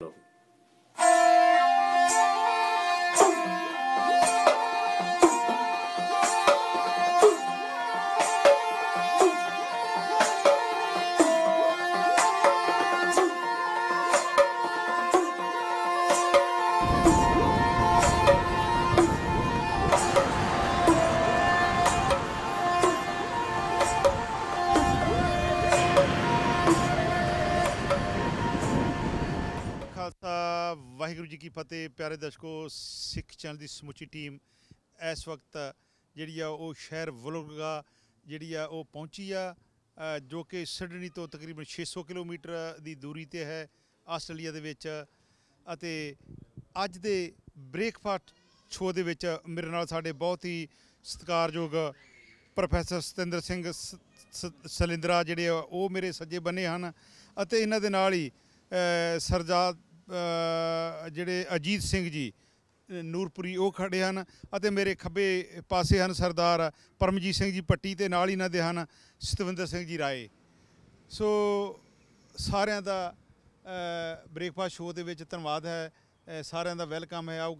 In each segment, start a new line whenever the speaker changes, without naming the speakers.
No. ਅਤੇ ਪਿਆਰੇ ਦਰਸ਼ਕੋ ਸਿੱਖ channel ਦੀ ਸਮੁੱਚੀ ਟੀਮ ਇਸ ਵਕਤ ਜਿਹੜੀ ਆ ਉਹ ਸ਼ਹਿਰ ਵਲੋਗਾ ਜਿਹੜੀ ਆ ਉਹ ਪਹੁੰਚੀ ਆ ਜੋ ਕਿ ਸਿਡਨੀ ਤੋਂ ਤਕਰੀਬਨ 600 ਕਿਲੋਮੀਟਰ ਦੀ ਦੂਰੀ ਤੇ ਹੈ ਆਸਟ੍ਰੇਲੀਆ ਦੇ ਵਿੱਚ ਅਤੇ ਅੱਜ ਦੇ ਬ੍ਰੇਕਫਾਸਟ ਸ਼ੋਅ ਦੇ ਵਿੱਚ ਮੇਰੇ ਨਾਲ ਸਾਡੇ ਬਹੁਤ ਹੀ ਸਤਿਕਾਰਯੋਗ ਪ੍ਰੋਫੈਸਰ ਸਤਿੰਦਰ ਸਿੰਘ ਸਲਿੰਦਰਾ ਜਿਹੜੇ ਉਹ ਮੇਰੇ ਸੱਜੇ ਬੰਨੇ ਹਨ ਅਤੇ ਇਹਨਾਂ ਦੇ ਨਾਲ ਹੀ ਸਰਜਾਤ ਜਿਹੜੇ ਅਜੀਤ ਸਿੰਘ ਜੀ ਨੂਰਪੁਰੀ ਉਹ ਖੜੇ ਹਨ ਅਤੇ ਮੇਰੇ ਖੱਬੇ ਪਾਸੇ ਹਨ ਸਰਦਾਰ ਪਰਮਜੀਤ ਸਿੰਘ ਜੀ ਪੱਟੀ ਤੇ ਨਾਲ ਹੀ ਨਾ ਦੇ ਹਨ ਸਤਵਿੰਦਰ ਸਿੰਘ ਜੀ ਰਾਏ ਸੋ ਸਾਰਿਆਂ ਦਾ ਬ੍ਰੇਕਫਾਸਟ ਸ਼ੋਅ ਦੇ ਵਿੱਚ ਧੰਨਵਾਦ ਹੈ ਸਾਰਿਆਂ ਦਾ ਵੈਲਕਮ ਹੈ ਆਓ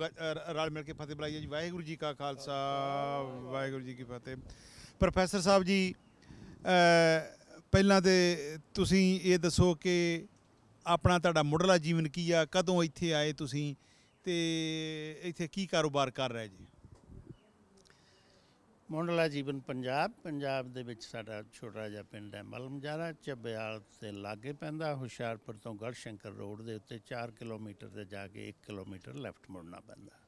ਰਲ ਮਿਲ ਕੇ ਫਤਿਹ ਬੁਲਾਈਏ ਜੀ ਵਾਹਿਗੁਰੂ ਜੀ ਕਾ ਖਾਲਸਾ ਵਾਹਿਗੁਰੂ ਜੀ ਕੀ ਫਤਿਹ ਪ੍ਰੋਫੈਸਰ ਸਾਹਿਬ ਜੀ ਪਹਿਲਾਂ ਤੇ ਤੁਸੀਂ ਇਹ ਦੱਸੋ ਕਿ ਆਪਣਾ ਤੁਹਾਡਾ ਮੁੱਢਲਾ ਜੀਵਨ ਕੀ
ਆ ਕਦੋਂ ਇੱਥੇ ਆਏ ਤੁਸੀਂ ਤੇ ਇੱਥੇ ਕੀ ਕਾਰੋਬਾਰ ਕਰ ਰਹੇ ਜੀ ਮੁੱਢਲਾ ਜੀਵਨ ਪੰਜਾਬ ਪੰਜਾਬ ਦੇ ਵਿੱਚ ਸਾਡਾ ਛੋਟਾ ਜਿਹਾ ਪਿੰਡ ਹੈ ਮਲਮਜਾਰਾ ਚਬਿਆਲ ਤੇ ਲਾਗੇ ਪੈਂਦਾ ਹੁਸ਼ਿਆਰਪੁਰ ਤੋਂ ਗੜਸ਼ੰਕਰ ਰੋਡ ਦੇ ਉੱਤੇ 4 ਕਿਲੋਮੀਟਰ ਤੇ ਜਾ ਕੇ 1 ਕਿਲੋਮੀਟਰ ਲੈਫਟ ਮੁੜਨਾ ਪੈਂਦਾ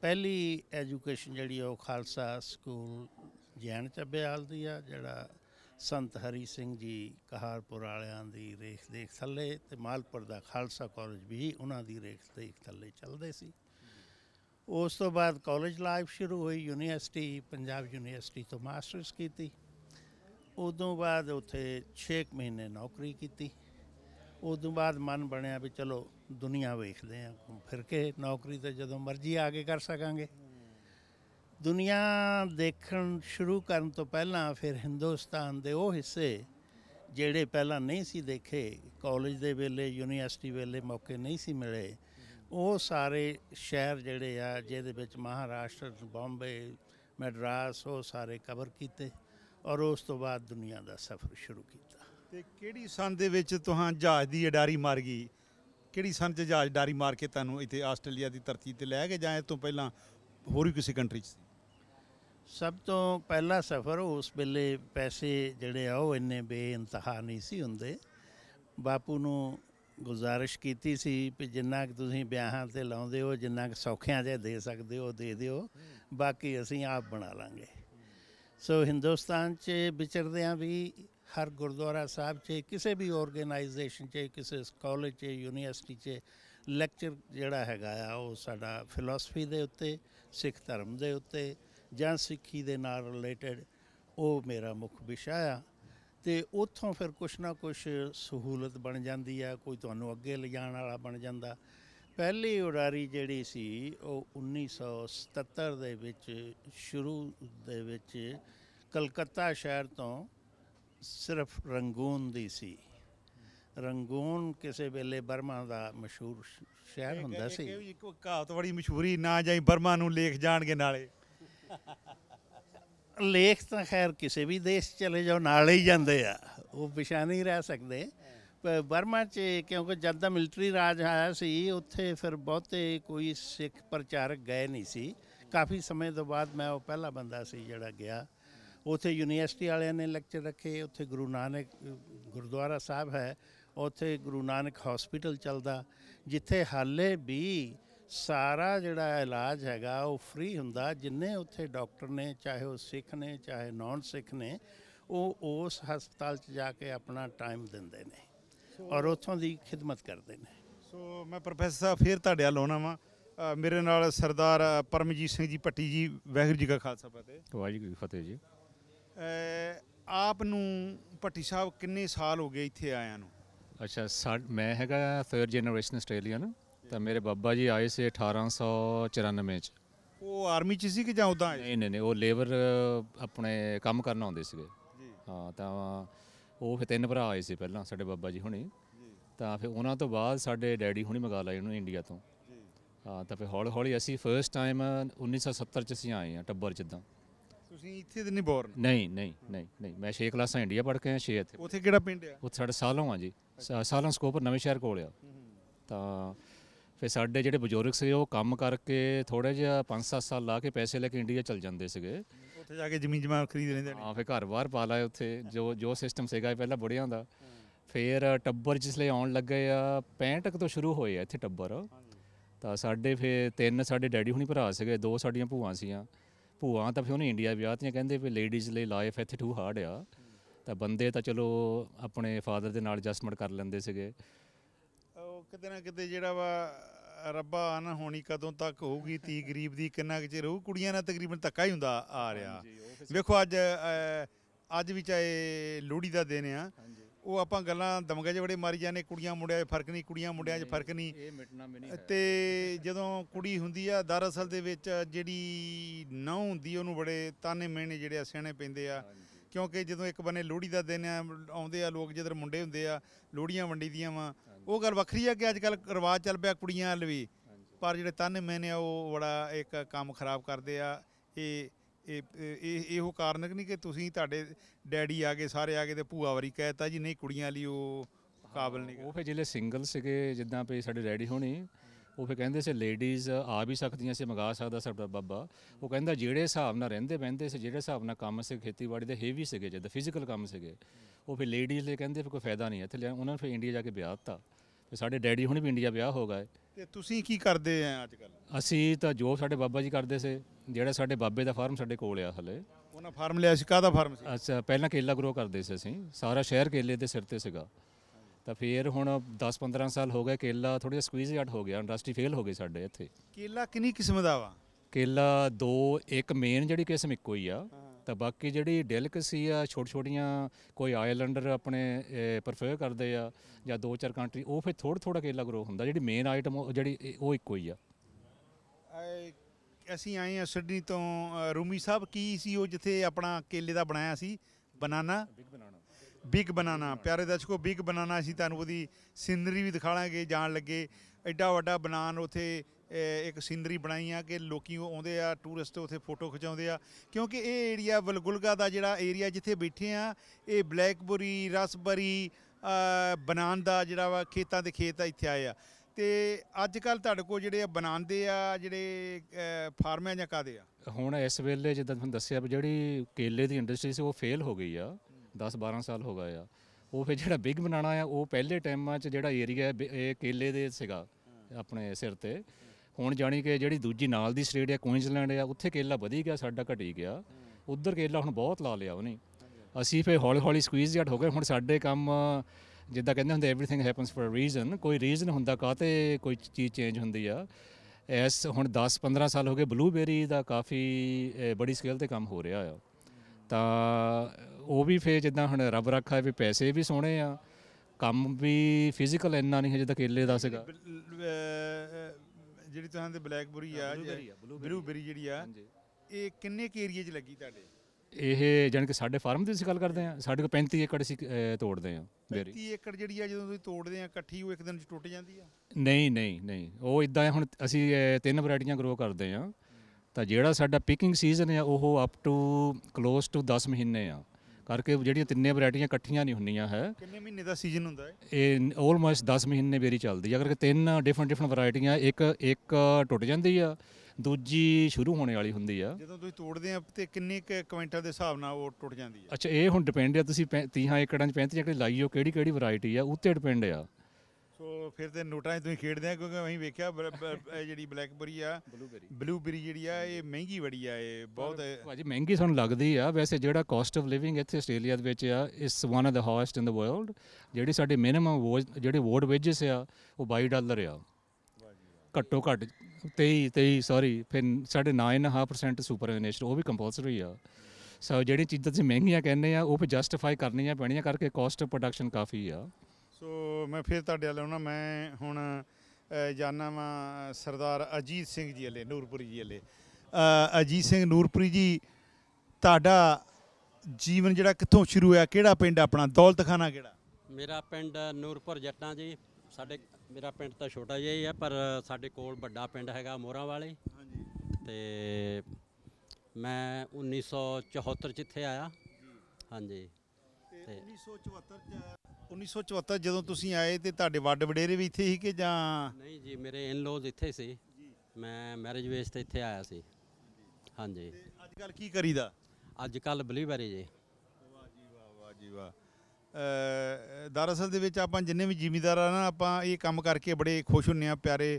ਪਹਿਲੀ ਐਜੂਕੇਸ਼ਨ ਜਿਹੜੀ ਉਹ ਖਾਲਸਾ ਸਕੂਲ ਜੈਨ ਚਬਿਆਲ ਦੀ ਆ ਜਿਹੜਾ ਸੰਤ ਹਰੀ ਸਿੰਘ ਜੀ ਕਹਾਰਪੁਰ ਵਾਲਿਆਂ ਦੀ ਰੇਖ ਦੇਖ ਥੱਲੇ ਤੇ ਮਾਲਪੁਰ ਦਾ ਖਾਲਸਾ ਕਾਲਜ ਵੀ ਉਹਨਾਂ ਦੀ ਰੇਖ ਦੇਖ ਥੱਲੇ ਚੱਲਦੇ ਸੀ ਉਸ ਤੋਂ ਬਾਅਦ ਕਾਲਜ ਲਾਈਫ ਸ਼ੁਰੂ ਹੋਈ ਯੂਨੀਵਰਸਿਟੀ ਪੰਜਾਬ ਯੂਨੀਵਰਸਿਟੀ ਤੋਂ ਮਾਸਟਰਸ ਕੀਤੀ ਉਦੋਂ ਬਾਅਦ ਉੱਥੇ 6 ਮਹੀਨੇ ਨੌਕਰੀ ਕੀਤੀ ਉਦੋਂ ਬਾਅਦ ਮਨ ਬਣਿਆ ਵੀ ਚਲੋ ਦੁਨੀਆ ਵੇਖਦੇ ਆ ਫਿਰ ਕੇ ਨੌਕਰੀ ਤਾਂ ਜਦੋਂ ਮਰਜ਼ੀ ਆ ਕੇ ਕਰ ਸਕਾਂਗੇ ਦੁਨੀਆ ਦੇਖਣ ਸ਼ੁਰੂ ਕਰਨ ਤੋਂ ਪਹਿਲਾਂ ਫਿਰ ਹਿੰਦੁਸਤਾਨ ਦੇ ਉਹ ਹਿੱਸੇ ਜਿਹੜੇ ਪਹਿਲਾਂ ਨਹੀਂ ਸੀ ਦੇਖੇ ਕਾਲਜ ਦੇ ਵੇਲੇ ਯੂਨੀਵਰਸਿਟੀ ਵੇਲੇ ਮੌਕੇ ਨਹੀਂ ਸੀ ਮਿਲੇ ਉਹ ਸਾਰੇ ਸ਼ਹਿਰ ਜਿਹੜੇ ਆ ਜਿਹਦੇ ਵਿੱਚ ਮਹਾਰਾਸ਼ਟਰ ਬੰਬੇ ਮੈਡਰਾਸ ਉਹ ਸਾਰੇ ਕਵਰ ਕੀਤੇ ਔਰ ਉਸ ਤੋਂ ਬਾਅਦ ਦੁਨੀਆ ਦਾ ਸਫ਼ਰ ਸ਼ੁਰੂ ਕੀਤਾ ਤੇ ਕਿਹੜੀ ਸੰਦ ਦੇ ਵਿੱਚ ਤੁਹਾਂ ਜਹਾਜ਼ ਦੀ ਅਡਾਰੀ ਮਾਰ ਗਈ
ਕਿਹੜੀ ਸੰਦ 'ਚ ਜਹਾਜ਼ ਡਾਰੀ ਮਾਰ ਕੇ ਤੁਹਾਨੂੰ ਇੱਥੇ ਆਸਟ੍ਰੇਲੀਆ ਦੀ ਧਰਤੀ ਤੇ ਲੈ ਕੇ ਜਾਂ ਤੋਂ ਪਹਿਲਾਂ ਹੋਰ ਵੀ ਕਿਸੇ ਕੰਟਰੀ 'ਚ
ਸਭ ਤੋਂ ਪਹਿਲਾ ਸਫ਼ਰ ਉਸ ਵੇਲੇ ਪੈਸੇ ਜਿਹੜੇ ਆ ਉਹ ਇੰਨੇ ਬੇਇੰਤਹਾ ਨਹੀਂ ਸੀ ਹੁੰਦੇ ਬਾਪੂ ਨੂੰ ਗੁਜ਼ਾਰਿਸ਼ ਕੀਤੀ ਸੀ ਕਿ ਜਿੰਨਾ ਕਿ ਤੁਸੀਂ ਵਿਆਹਾਂ ਤੇ ਲਾਉਂਦੇ ਹੋ ਜਿੰਨਾ ਕਿ ਸੌਖਿਆਂ 'ਚ ਦੇ ਸਕਦੇ ਹੋ ਦੇ ਦਿਓ ਬਾਕੀ ਅਸੀਂ ਆਪ ਬਣਾ ਲਾਂਗੇ ਸੋ ਹਿੰਦੁਸਤਾਨ 'ਚ ਵਿਚਰਦਿਆਂ ਵੀ ਹਰ ਗੁਰਦੁਆਰਾ ਸਾਹਿਬ 'ਚ ਕਿਸੇ ਵੀ ਆਰਗੇਨਾਈਜੇਸ਼ਨ 'ਚ ਕਿਸੇ ਕਾਲਜ 'ਚ ਯੂਨੀਵਰਸਿਟੀ 'ਚ ਲੈਕਚਰ ਜਿਹੜਾ ਹੈਗਾ ਆ ਉਹ ਸਾਡਾ ਫਿਲਾਸਫੀ ਦੇ ਉੱਤੇ ਸਿੱਖ ਧਰਮ ਦੇ ਉੱਤੇ ਜਾਂ ਸਿੱਖੀ ਦੇ ਨਾਲ ਰਿਲੇਟਡ ਉਹ ਮੇਰਾ ਮੁੱਖ ਵਿਸ਼ਾ ਆ ਤੇ ਉੱਥੋਂ ਫਿਰ ਕੁਛ ਨਾ ਕੁਛ ਸਹੂਲਤ ਬਣ ਜਾਂਦੀ ਆ ਕੋਈ ਤੁਹਾਨੂੰ ਅੱਗੇ ਲਿਜਾਣ ਵਾਲਾ ਬਣ ਜਾਂਦਾ ਪਹਿਲੀ ਉਡਾਰੀ ਜਿਹੜੀ ਸੀ ਉਹ 1977 ਦੇ ਵਿੱਚ ਸ਼ੁਰੂ ਦੇ ਵਿੱਚ ਕਲਕੱਤਾ ਸ਼ਹਿਰ ਤੋਂ ਸਿਰਫ ਰੰਗੂਨ ਦੀ ਸੀ ਰੰਗੂਨ ਕਿਸੇ ਵੇਲੇ ਬਰਮਾ ਦਾ ਮਸ਼ਹੂਰ ਸ਼ਹਿਰ ਹੁੰਦਾ ਸੀ ਇਹ ਇੱਕ ਕਹਾਵਤ ਬੜੀ ਮਸ਼ਹੂਰੀ ਨਾ ਜਾਈ ਬਰਮਾ ਨੂੰ ਲੇਖ ਜਾਣਗੇ ਨਾਲੇ ਲੇਖ ਤਾਂ ਖੈਰ ਕਿਸੇ ਵੀ ਦੇਸ਼ ਚਲੇ ਜਾਓ ਨਾਲ ਹੀ ਜਾਂਦੇ ਆ ਉਹ ਪਛਾਣ ਨਹੀਂ ਰਹਿ ਸਕਦੇ ਪਰ ਬਰਮਾ 'ਚ ਕਿਉਂਕਿ ਜਦ ਦਾ ਮਿਲਟਰੀ ਰਾਜ ਆਇਆ ਸੀ ਉੱਥੇ ਫਿਰ ਬਹੁਤੇ ਕੋਈ ਸਿੱਖ ਪ੍ਰਚਾਰਕ ਗਏ ਨਹੀਂ ਸੀ ਕਾਫੀ ਸਮੇਂ ਤੋਂ ਬਾਅਦ ਮੈਂ ਉਹ ਪਹਿਲਾ ਬੰਦਾ ਸੀ ਜਿਹੜਾ ਗਿਆ ਉੱਥੇ ਯੂਨੀਵਰਸਿਟੀ ਵਾਲਿਆਂ ਨੇ ਲੈਕਚਰ ਰੱਖੇ ਉੱਥੇ ਗੁਰੂ ਨਾਨਕ ਗੁਰਦੁਆਰਾ ਸਾਹਿਬ ਹੈ ਉੱਥੇ ਗੁਰੂ ਨਾਨਕ ਹਸਪੀਟਲ ਚੱਲਦਾ ਜਿੱਥੇ ਹਾਲੇ ਵੀ ਸਾਰਾ ਜਿਹੜਾ ਇਲਾਜ ਹੈਗਾ ਉਹ ਫ੍ਰੀ ਹੁੰਦਾ ਜਿੰਨੇ ਉੱਥੇ ਡਾਕਟਰ ਨੇ ਚਾਹੇ ਉਹ ਸਿੱਖ ਨੇ ਚਾਹੇ ਨਾਨ ਸਿੱਖ ਨੇ ਉਹ ਉਸ ਹਸਪਤਾਲ 'ਚ ਜਾ ਕੇ ਆਪਣਾ ਟਾਈਮ ਦਿੰਦੇ ਨੇ ਔਰ ਉੱਥੋਂ ਦੀ ਖਿਦਮਤ ਕਰਦੇ ਨੇ
ਸੋ ਮੈਂ ਪ੍ਰੋਫੈਸਰ ਸਾਹਿਬ ਫੇਰ ਤੁਹਾਡੇ ਨਾਲ ਆਉਣਾ ਵਾਂ ਮੇਰੇ ਨਾਲ ਸਰਦਾਰ ਪਰਮਜੀਤ ਸਿੰਘ ਜੀ
ਪੱਟੀ ਜੀ ਵਾਹਿਗੁਰੂ ਜੀ ਦਾ ਖਾਲਸਾ ਫਤਿਹ ਵਾਹਿਗੁਰੂ ਜੀ ਫਤਿਹ ਜੀ
ਆਪ ਨੂੰ ਪੱਟੀ ਸਾਹਿਬ ਕਿੰਨੇ ਸਾਲ ਹੋ ਗਏ ਇੱਥੇ ਆਇਆਂ ਨੂੰ
ਅੱਛਾ ਮੈਂ ਹੈਗਾ 3rd ਜਨਰੇਸ਼ਨ ਆਸਟ੍ਰੇਲੀਅਨ ਤਾਂ ਮੇਰੇ ਬਾਬਾ ਜੀ ਆਏ ਸੀ 1894 ਚ ਉਹ ਆਰਮੀ ਚ ਸੀ ਕਿ ਜਾਂ ਉਦਾਂ ਨਹੀਂ ਨਹੀਂ ਉਹ ਲੇਬਰ ਆਪਣੇ ਕੰਮ ਕਰਨ ਆਉਂਦੇ ਸੀਗੇ ਜੀ ਹਾਂ ਤਾਂ ਉਹ ਫਿਰ ਤਿੰਨ ਭਰਾ ਆਏ ਸੀ ਪਹਿਲਾਂ ਸਾਡੇ ਬਾਬਾ ਜੀ ਹੁਣੇ ਤਾਂ ਫਿਰ ਉਹਨਾਂ ਤੋਂ ਬਾਅਦ ਸਾਡੇ ਡੈਡੀ ਹੁਣੇ ਮਗਾ ਲਏ ਉਹਨੂੰ ਇੰਡੀਆ ਤੋਂ ਹਾਂ ਤਾਂ ਫਿਰ ਹੌਲੀ ਹੌਲੀ ਅਸੀਂ ਫਰਸਟ ਟਾਈਮ 1970 ਚ ਅਸੀਂ ਆਏ ਆ ਟੱਬਰ ਜਿੱਦਾਂ ਤੁਸੀਂ ਇੱਥੇ ਤੇ ਨਹੀਂ ਬੋਰਨ ਨਹੀਂ ਨਹੀਂ ਨਹੀਂ ਨਹੀਂ ਮੈਂ 6 ਕਲਾਸਾਂ ਇੰਡੀਆ ਪੜ੍ਹ ਕੇ ਆਇਆ 6 ਇੱਥੇ ਉੱਥੇ ਕਿਹੜਾ ਪਿੰਡ ਆ ਉਹ ਸਾਡੇ ਸਾਲੋਂ ਆ ਜੀ ਸਾਲੋਂ ਸਕੋਪਰ ਨਵੇਂ ਸ਼ਹਿਰ ਕੋਲ ਆ ਤਾਂ ਫਿਰ ਸਾਡੇ ਜਿਹੜੇ ਬਜ਼ੁਰਗ ਸੀ ਉਹ ਕੰਮ ਕਰਕੇ ਥੋੜਾ ਜਿਹਾ 5-7 ਸਾਲ ਲਾ ਕੇ ਪੈਸੇ ਲੈ ਕੇ ਇੰਡੀਆ ਚਲ ਜਾਂਦੇ ਸੀਗੇ ਉੱਥੇ ਜਾ ਕੇ ਜ਼ਮੀਨ ਜਮਾ ਖਰੀਦ ਲੈਂਦੇ ਹਾਂ ਫਿਰ ਘਰ-ਬਾਰ ਪਾ ਲਾਏ ਉੱਥੇ ਜੋ ਜੋ ਸਿਸਟਮ ਸੀਗਾ ਪਹਿਲਾਂ ਬੁੜਿਆਂ ਦਾ ਫਿਰ ਟੱਬਰ ਜਿਸ ਲਈ ਆਉਣ ਲੱਗੇ ਆ 65 ਤੋਂ ਸ਼ੁਰੂ ਹੋਏ ਆ ਇੱਥੇ ਟੱਬਰ ਤਾਂ ਸਾਡੇ ਫਿਰ ਤਿੰਨ ਸਾਡੇ ਡੈਡੀ ਹੁਣੀ ਭਰਾ ਸੀਗੇ ਦੋ ਸਾਡੀਆਂ ਭੂਆਂ ਸੀਆਂ ਭੂਆਂ ਤਾਂ ਫਿਰ ਉਹਨੇ ਇੰਡੀਆ ਵਿਆਹ ਤੀਆਂ ਕਹਿੰਦੇ ਵੀ ਲੇਡੀਜ਼ ਲਈ ਲਾਈਫ ਇੱਥੇ ਟੂ ਹਾਰਡ ਆ ਤਾਂ ਬੰਦੇ ਤਾਂ ਚਲੋ ਆਪਣੇ ਫਾਦਰ ਦੇ ਨਾਲ ਐਡਜਸਟਮੈਂਟ ਕਰ ਲੈਂਦੇ ਸੀਗੇ
ਉਹ ਕਿਤੇ ਨਾ ਕਿਤੇ ਜਿਹੜਾ ਵਾ ਰੱਬਾ ਅਨ ਹੋਣੀ ਕਦੋਂ ਤੱਕ ਹੋਊਗੀ ਤੀ ਗਰੀਬ ਦੀ ਕਿੰਨਾ ਕਿ ਚਿਰ ਹੋਊ ਕੁੜੀਆਂ ਨਾਲ ਤਕਰੀਬਨ ਧੱਕਾ ਹੀ ਹੁੰਦਾ ਆ ਰਿਹਾ ਵੇਖੋ ਅੱਜ ਅੱਜ ਵੀ ਚਾਹੇ ਲੋਹੜੀ ਦਾ ਦਿਨ ਆ ਉਹ ਆਪਾਂ ਗੱਲਾਂ ਦਮਗੇ ਜਿਹੜੇ ਮਾਰੀ ਜਾਂਦੇ ਕੁੜੀਆਂ ਮੁੰਡਿਆਂ 'ਚ ਫਰਕ ਨਹੀਂ ਕੁੜੀਆਂ ਮੁੰਡਿਆਂ 'ਚ ਫਰਕ ਨਹੀਂ ਤੇ ਜਦੋਂ ਕੁੜੀ ਹੁੰਦੀ ਆ ਦਰਅਸਲ ਦੇ ਵਿੱਚ ਜਿਹੜੀ ਨੌ ਹੁੰਦੀ ਉਹਨੂੰ ਬੜੇ ਤਾਨੇ ਮਿਹਣੇ ਜਿਹੜੇ ਆ ਸਿਆਣੇ ਪੈਂਦੇ ਆ ਕਿਉਂਕਿ ਜਦੋਂ ਇੱਕ ਬੰਨੇ ਲੋਹੜੀ ਦਾ ਦਿਨ ਆ ਆਉਂਦੇ ਆ ਲੋਕ ਜਦੋਂ ਮੁੰਡੇ ਹੁੰਦੇ ਆ ਲੋਹੜੀਆਂ ਵੰਡੀਆਂ ਵਾ ਉਹ ਗੱਲ ਵੱਖਰੀ ਹੈ ਕਿ ਅੱਜ ਕੱਲ ਰਿਵਾਜ ਚੱਲ ਪਿਆ ਕੁੜੀਆਂ ਵਾਲੇ ਵੀ ਪਰ ਜਿਹੜੇ ਤਾਨੇ ਮੈਨੇ ਉਹ ਬੜਾ ਇੱਕ ਕੰਮ ਖਰਾਬ ਕਰਦੇ ਆ ਇਹ ਇਹ ਇਹੋ ਕਾਰਨ ਨਹੀਂ ਕਿ ਤੁਸੀਂ ਤੁਹਾਡੇ ਡੈਡੀ ਆ ਗਏ
ਸਾਰੇ ਆ ਗਏ ਤੇ ਭੂਆ ਵਰੀ ਕਹਿਤਾ ਜੀ ਨਹੀਂ ਕੁੜੀਆਂ ਲਈ ਉਹ ਕਾਬਲ ਨਹੀਂ ਉਹ ਫਿਰ ਜਿਹੜੇ ਸਿੰਗਲ ਸੀਗੇ ਜਿੱਦਾਂ ਪਈ ਸਾਡੇ ਡੈਡੀ ਹੋਣੀ ਉਹ ਫਿਰ ਕਹਿੰਦੇ ਸੀ ਲੇਡੀਜ਼ ਆ ਵੀ ਸਕਦੀਆਂ ਸੀ ਮੰਗਾ ਸਕਦਾ ਸਾਡਾ ਬਾਬਾ ਉਹ ਕਹਿੰਦਾ ਜਿਹੜੇ ਹਿਸਾਬ ਨਾਲ ਰਹਿੰਦੇ ਬਹਿੰਦੇ ਸੀ ਜਿਹੜੇ ਹਿਸਾਬ ਨਾਲ ਕੰਮ ਸੀ ਖੇਤੀਬਾੜੀ ਦੇ ਹੈਵੀ ਸੀਗੇ ਜਦ ਫਿਜ਼ੀਕਲ ਕੰਮ ਸੀਗੇ ਉਹ ਫਿਰ ਲੇਡੀਜ਼ ਲਈ ਕਹਿੰਦੇ ਫਿਰ ਕੋਈ ਫਾਇਦਾ ਨਹੀਂ ਇੱਥੇ ਉਹਨਾਂ ਨੇ ਫਿਰ ਇੰਡੀਆ ਜਾ ਕੇ ਵਿਆਹ ਦਿੱਤਾ ਤੇ ਸਾਡੇ ਡੈਡੀ ਹੁਣ ਵੀ ਇੰਡੀਆ ਵਿਆਹ ਹੋ ਗਏ ਤੇ ਤੁਸੀਂ ਕੀ ਕਰਦੇ ਆ ਅੱਜ ਕੱਲ ਅਸੀਂ ਤਾਂ ਜੋ ਸਾਡੇ ਬਾਬਾ ਜੀ ਕਰਦੇ ਸੀ ਜਿਹੜਾ ਸਾਡੇ ਬਾਬੇ ਦਾ ਫਾਰਮ ਸਾਡੇ ਕੋਲ ਆ ਹਲੇ ਉਹਨਾਂ ਫਾਰਮ ਲਿਆ ਸੀ ਕਾਹਦਾ ਫਾਰਮ ਸੀ ਅੱਛਾ ਪਹਿਲਾਂ ਕੇਲਾ ਗਰੋ ਕਰਦੇ ਸੀ ਅਸੀਂ ਸਾਰਾ ਸ਼ਹਿਰ ਕੇਲੇ ਦੇ ਸਿਰ ਤੇ ਸੀਗਾ ਤਾਂ ਫੇਰ ਹੁਣ 10-15 ਸਾਲ ਹੋ ਗਏ ਕੇਲਾ ਥੋੜੀ ਜਿਹਾ ਸਕਵੀਜ਼ ਆਟ ਹੋ ਗਿਆ ਇੰਡਸਟਰੀ ਫੇਲ ਹੋ ਗਈ ਸਾਡੇ ਇੱਥੇ
ਕੇਲਾ ਕਿੰਨੀ ਕਿਸਮ
ਦਾ ਵਾ ਕੇਲਾ ਦੋ ਇੱਕ ਮੇਨ ਜਿਹੜੀ ਕਿਸਮ ਇੱਕੋ ਹੀ ਆ ਤਾਂ ਬਾਕੀ ਜਿਹੜੀ ਡੈਲਿਕਸੀ ਆ ਛੋਟ ਛੋਟੀਆਂ ਕੋਈ ਆਇਲੈਂਡਰ ਆਪਣੇ ਪ੍ਰਫੇਅਰ ਕਰਦੇ ਆ ਜਾਂ ਦੋ ਚਾਰ ਕੰਟਰੀ ਉਹ ਫੇਰ ਥੋੜਾ ਥੋੜਾ ਕੇਲਾ ਗਰੋ ਹੁੰਦਾ ਜਿਹੜੀ ਮੇਨ ਆਈਟਮ ਜਿਹੜੀ ਉਹ ਇੱਕੋ ਹੀ ਆ
ਅਸੀਂ ਆਏ ਆ ਸਿਡਨੀ ਤੋਂ ਰੂਮੀ ਸਾਹਿਬ ਕੀ ਸੀ ਉਹ ਜਿੱਥੇ ਆਪਣਾ ਕੇਲੇ ਦਾ ਬਣਾਇਆ ਸੀ ਬਨਾਨਾ ਬਿਗ ਬਨਾਨਾ ਪਿਆਰੇ ਦਰਸ਼ਕੋ ਬਿਗ ਬਨਾਨਾ ਅਸੀਂ ਤੁਹਾਨੂੰ ਉਹਦੀ ਸਿਨਰੀ ਵੀ ਦਿਖਾਵਾਂਗੇ ਜਾਣ ਲੱਗੇ ਐਡਾ ਵੱਡਾ ਬਨਾਨ ਉਥੇ ਇੱਕ ਸਿਨਰੀ ਬਣਾਈ ਆ ਕਿ ਲੋਕੀ ਆਉਂਦੇ ਆ ਟੂਰਿਸਟ ਉਥੇ ਫੋਟੋ ਖਿਚਾਉਂਦੇ ਆ ਕਿਉਂਕਿ ਇਹ ਏਰੀਆ ਬਲਗੁਲਗਾ ਦਾ ਜਿਹੜਾ ਏਰੀਆ ਜਿੱਥੇ ਬੈਠੇ ਆ ਇਹ ਬਲੈਕਬਰੀ ਰਸਬਰੀ ਬਨਾਨ ਦਾ ਜਿਹੜਾ ਵਾ ਖੇਤਾਂ ਦੇ ਖੇਤ ਆ ਇੱਥੇ ਆਏ ਆ ਤੇ ਅੱਜ ਕੱਲ ਤੁਹਾਡੇ ਕੋ ਜਿਹੜੇ ਬਣਾਉਂਦੇ ਆ ਜਿਹੜੇ ਫਾਰਮਾਂ ਜਾਂ ਕਾਦੇ
ਆ ਹੁਣ ਇਸ ਵੇਲੇ ਜਿੱਦਾਂ ਤੁਹਾਨੂੰ ਦੱਸਿਆ ਜਿਹੜੀ ਕੇਲੇ ਦੀ ਇੰਡਸਟਰੀ ਸੀ ਉਹ ਫੇਲ ਹੋ ਗਈ ਆ 10-12 ਸਾਲ ਹੋ ਗਏ ਆ ਉਹ ਫਿਰ ਜਿਹੜਾ ਬਿਗ ਬਣਾਣਾ ਆ ਉਹ ਪਹਿਲੇ ਟਾਈਮਾਂ 'ਚ ਜਿਹੜਾ ਏਰੀਆ ਇਹ ਕੇਲੇ ਦੇ ਸੀਗਾ ਆਪਣੇ ਸਿਰ ਤੇ ਹੁਣ ਜਾਣੀ ਕਿ ਜਿਹੜੀ ਦੂਜੀ ਨਾਲ ਦੀ ਸਟੇਟ ਆ ਕੁਇਨਜ਼ਲੈਂਡ ਆ ਉੱਥੇ ਕੇਲਾ ਵਧੀ ਗਿਆ ਸਾਡਾ ਘਟੀ ਗਿਆ ਉਧਰ ਕੇਲਾ ਹੁਣ ਬਹੁਤ ਲਾ ਲਿਆ ਉਹਨੇ ਅਸੀਂ ਫੇ ਹੌਲੀ ਹੌਲੀ ਸਕਵੀਜ਼ ਜਟ ਹੋ ਗਏ ਹੁਣ ਸਾਡੇ ਕੰਮ ਜਿੱਦਾਂ ਕਹਿੰਦੇ ਹੁੰਦੇ everything happens for a reason ਕੋਈ ਰੀਜ਼ਨ ਹੁੰਦਾ ਕਾਤੇ ਕੋਈ ਚੀਜ਼ ਚੇਂਜ ਹੁੰਦੀ ਆ ਐਸ ਹੁਣ 10 15 ਸਾਲ ਹੋ ਗਏ ਬਲੂਬੇਰੀ ਦਾ ਕਾਫੀ ਬੜੀ ਸਕੇਲ ਤੇ ਕੰਮ ਹੋ ਰਿਹਾ ਆ ਤਾਂ ਉਹ ਵੀ ਫੇ ਜਿੱਦਾਂ ਹੁਣ ਰੱਬ ਰੱਖਾ ਵੀ ਪੈਸੇ ਵੀ ਸੋਹਣੇ ਆ ਕੰਮ ਵੀ ਫਿਜ਼ੀਕਲ ਇੰਨਾ ਨਹੀਂ ਹੈ ਜਿੱਦਾਂ ਕੇਲੇ ਦਾ ਸੀਗਾ
ਜਿਹੜੀ ਤੁਹਾਨੂੰ ਦੇ ਬਲੈਕਬਰੀ ਆ ਬਲੂਬਰੀ ਜਿਹੜੀ ਆ ਇਹ ਕਿੰਨੇ ਕੇ ਏਰੀਆ 'ਚ ਲੱਗੀ ਤੁਹਾਡੇ
ਇਹ ਜਾਨ ਕਿ ਸਾਡੇ ਫਾਰਮ ਦੀ ਅਸੀਂ ਗੱਲ ਕਰਦੇ ਆ ਸਾਡੇ ਕੋ 35 ਏਕੜ ਅਸੀਂ ਤੋੜਦੇ ਆ 35
ਏਕੜ ਜਿਹੜੀ ਆ ਜਦੋਂ ਤੁਸੀਂ ਤੋੜਦੇ ਆ ਇਕੱਠੀ ਉਹ ਇੱਕ ਦਿਨ 'ਚ ਟੁੱਟ ਜਾਂਦੀ ਆ
ਨਹੀਂ ਨਹੀਂ ਨਹੀਂ ਉਹ ਇਦਾਂ ਹੁਣ ਅਸੀਂ ਤਿੰਨ ਵੈਰਾਈਟੀਆਂ ਗਰੋ ਕਰਦੇ ਆ ਤਾਂ ਜਿਹੜਾ ਸਾਡਾ ਪਿਕਿੰਗ ਸੀਜ਼ਨ ਆ ਉਹ ਅਪ ਟੂ ਕਲੋਸ ਟੂ 10 ਮਹੀਨੇ ਆ ਕਰਕੇ ਜਿਹੜੀਆਂ ਤਿੰਨੇ ਵੈਰਾਈਟੀਆਂ ਇਕੱਠੀਆਂ ਨਹੀਂ ਹੁੰਦੀਆਂ ਹੈ ਕਿੰਨੇ
ਮਹੀਨੇ ਦਾ ਸੀਜ਼ਨ ਹੁੰਦਾ ਹੈ
ਇਹ ਆਲਮੋਸਟ 10 ਮਹੀਨੇ ਬੇਰੀ ਚੱਲਦੀ ਹੈ ਕਿ ਤਿੰਨ ਡਿਫਰੈਂਟ ਡਿਫਰੈਂਟ ਵੈਰਾਈਟੀਆਂ ਇੱਕ ਇੱਕ ਟੁੱਟ ਜਾਂਦੀ ਆ ਦੂਜੀ ਸ਼ੁਰੂ ਹੋਣੇ ਵਾਲੀ ਹੁੰਦੀ ਆ ਜਦੋਂ
ਤੁਸੀਂ ਤੋੜਦੇ ਆ ਤੇ ਕਿੰਨੇ ਕੁਇੰਟਲ ਦੇ ਹਿਸਾਬ ਨਾਲ ਉਹ ਟੁੱਟ ਜਾਂਦੀ
ਆ ਅੱਛਾ ਇਹ ਹੁਣ ਡਿਪੈਂਡ ਆ ਤੁਸੀਂ 30 ਏਕੜਾਂ 'ਚ 35 ਏਕੜ ਲਾਈਓ ਕਿਹੜੀ ਕਿਹੜੀ ਵੈਰਾਈਟੀ ਆ ਉੱਤੇ ਡਿਪੈਂਡ ਆ
ਸੋ ਫਿਰ ਤੇ ਨੋਟਾਂ 'ਚ ਤੁਸੀਂ ਖੇਡਦੇ ਆ ਕਿਉਂਕਿ ਅਸੀਂ ਵੇਖਿਆ ਇਹ ਜਿਹੜੀ ਬਲੈਕਬਰੀ ਆ ਬਲੂਬੇਰੀ ਬਲੂਬੇਰੀ ਜਿਹੜੀ ਆ ਇਹ ਮਹਿੰਗੀ ਬੜੀ ਆ ਇਹ ਬਹੁਤ ਭਾਜੀ
ਮਹਿੰਗੀ ਸਾਨੂੰ ਲੱਗਦੀ ਆ ਵੈਸੇ ਜਿਹੜਾ ਕਾਸਟ ਆਫ ਲਿਵਿੰਗ ਇੱਥੇ ਆਸਟ੍ਰੇਲੀਆ ਦੇ ਵਿੱਚ ਆ is one of the highest in the world ਜਿਹੜੀ ਸਾਡੇ ਮਿਨੀਮਮ ਜਿਹੜੇ ਵੋਟ ਵੇਜਸ ਆ ਉਹ 22 ਡਾਲਰ ਆ ਘੱਟੋ ਘੱਟ 23 23 ਸੌਰੀ ਫਿਰ ਸਾਡੇ 9.5% ਸੁਪਰਨੇਸ਼ਨ ਉਹ ਵੀ ਕੰਪਲਸਰੀ ਆ ਸੋ ਜਿਹੜੀ ਚੀਜ਼ਾਂ ਤੁਸੀਂ ਮਹਿੰਗੀਆਂ ਕਹਿੰਦੇ ਆ ਉਹ ਫਿਰ ਜਸਟੀਫਾਈ ਕਰਨੀਆਂ ਪੈਣੀਆਂ ਕਰਕੇ ਕਾਸਟ ਆਫ ਪ੍ਰੋਡਕਸ਼ਨ ਕਾਫੀ ਆ
ਸੋ ਮੈਂ ਫਿਰ ਤੁਹਾਡੇ ਵਾਲੇ ਹੁਣ ਮੈਂ ਹੁਣ ਜਾਣਾ ਵਾਂ ਸਰਦਾਰ ਅਜੀਤ ਸਿੰਘ ਜੀ ਹਲੇ ਨੂਰਪੁਰੀ ਜੀ ਹਲੇ ਅਜੀਤ ਸਿੰਘ ਨੂਰਪੁਰੀ ਜੀ ਤੁਹਾਡਾ ਜੀਵਨ ਜਿਹੜਾ ਕਿੱਥੋਂ ਸ਼ੁਰੂ ਹੋਇਆ ਕਿਹੜਾ ਪਿੰਡ ਆਪਣਾ ਦੌਲਤਖਾਨਾ ਕਿਹੜਾ
ਮੇਰਾ ਪਿੰਡ ਨੂਰਪੁਰ ਜੱਟਾਂ ਜੀ ਸਾਡੇ ਮੇਰਾ ਪਿੰਡ ਤਾਂ ਛੋਟਾ ਜਿਹਾ ਹੀ ਹੈ ਪਰ ਸਾਡੇ ਕੋਲ ਵੱਡਾ ਪਿੰਡ ਹੈਗਾ ਮੋਹਰਾਂ ਵਾਲੇ ਹਾਂਜੀ ਤੇ ਮੈਂ 1974 ਚ ਇੱਥੇ ਆਇਆ ਹਾਂਜੀ
ਤੇ
1974 ਜਦੋਂ ਤੁਸੀਂ ਆਏ ਤੇ ਤੁਹਾਡੇ ਵੱਡ ਵਡੇਰੇ ਵੀ ਇੱਥੇ ਸੀ ਕਿ ਜਾਂ
ਨਹੀਂ ਜੀ ਮੇਰੇ ਇਨ ਲੋਜ਼ ਇੱਥੇ ਸੀ ਮੈਂ ਮੈਰਿਜ ਵੇਸ ਤੇ ਇੱਥੇ ਆਇਆ ਸੀ ਹਾਂਜੀ ਤੇ ਅੱਜ ਕੱਲ ਕੀ ਕਰੀਦਾ ਅੱਜ ਕੱਲ ਬਲੀਬੈਰੀ ਜੀ ਵਾਹ ਜੀ ਵਾਹ ਵਾਹ ਜੀ ਵਾਹ ਅ,
ਦਰਅਸਲ ਦੇ ਵਿੱਚ ਆਪਾਂ ਜਿੰਨੇ ਵੀ ਜ਼ਿਮੀਦਾਰ ਆ ਨਾ ਆਪਾਂ ਇਹ ਕੰਮ ਕਰਕੇ ਬੜੇ ਖੁਸ਼ ਹੁੰਨੇ ਆ ਪਿਆਰੇ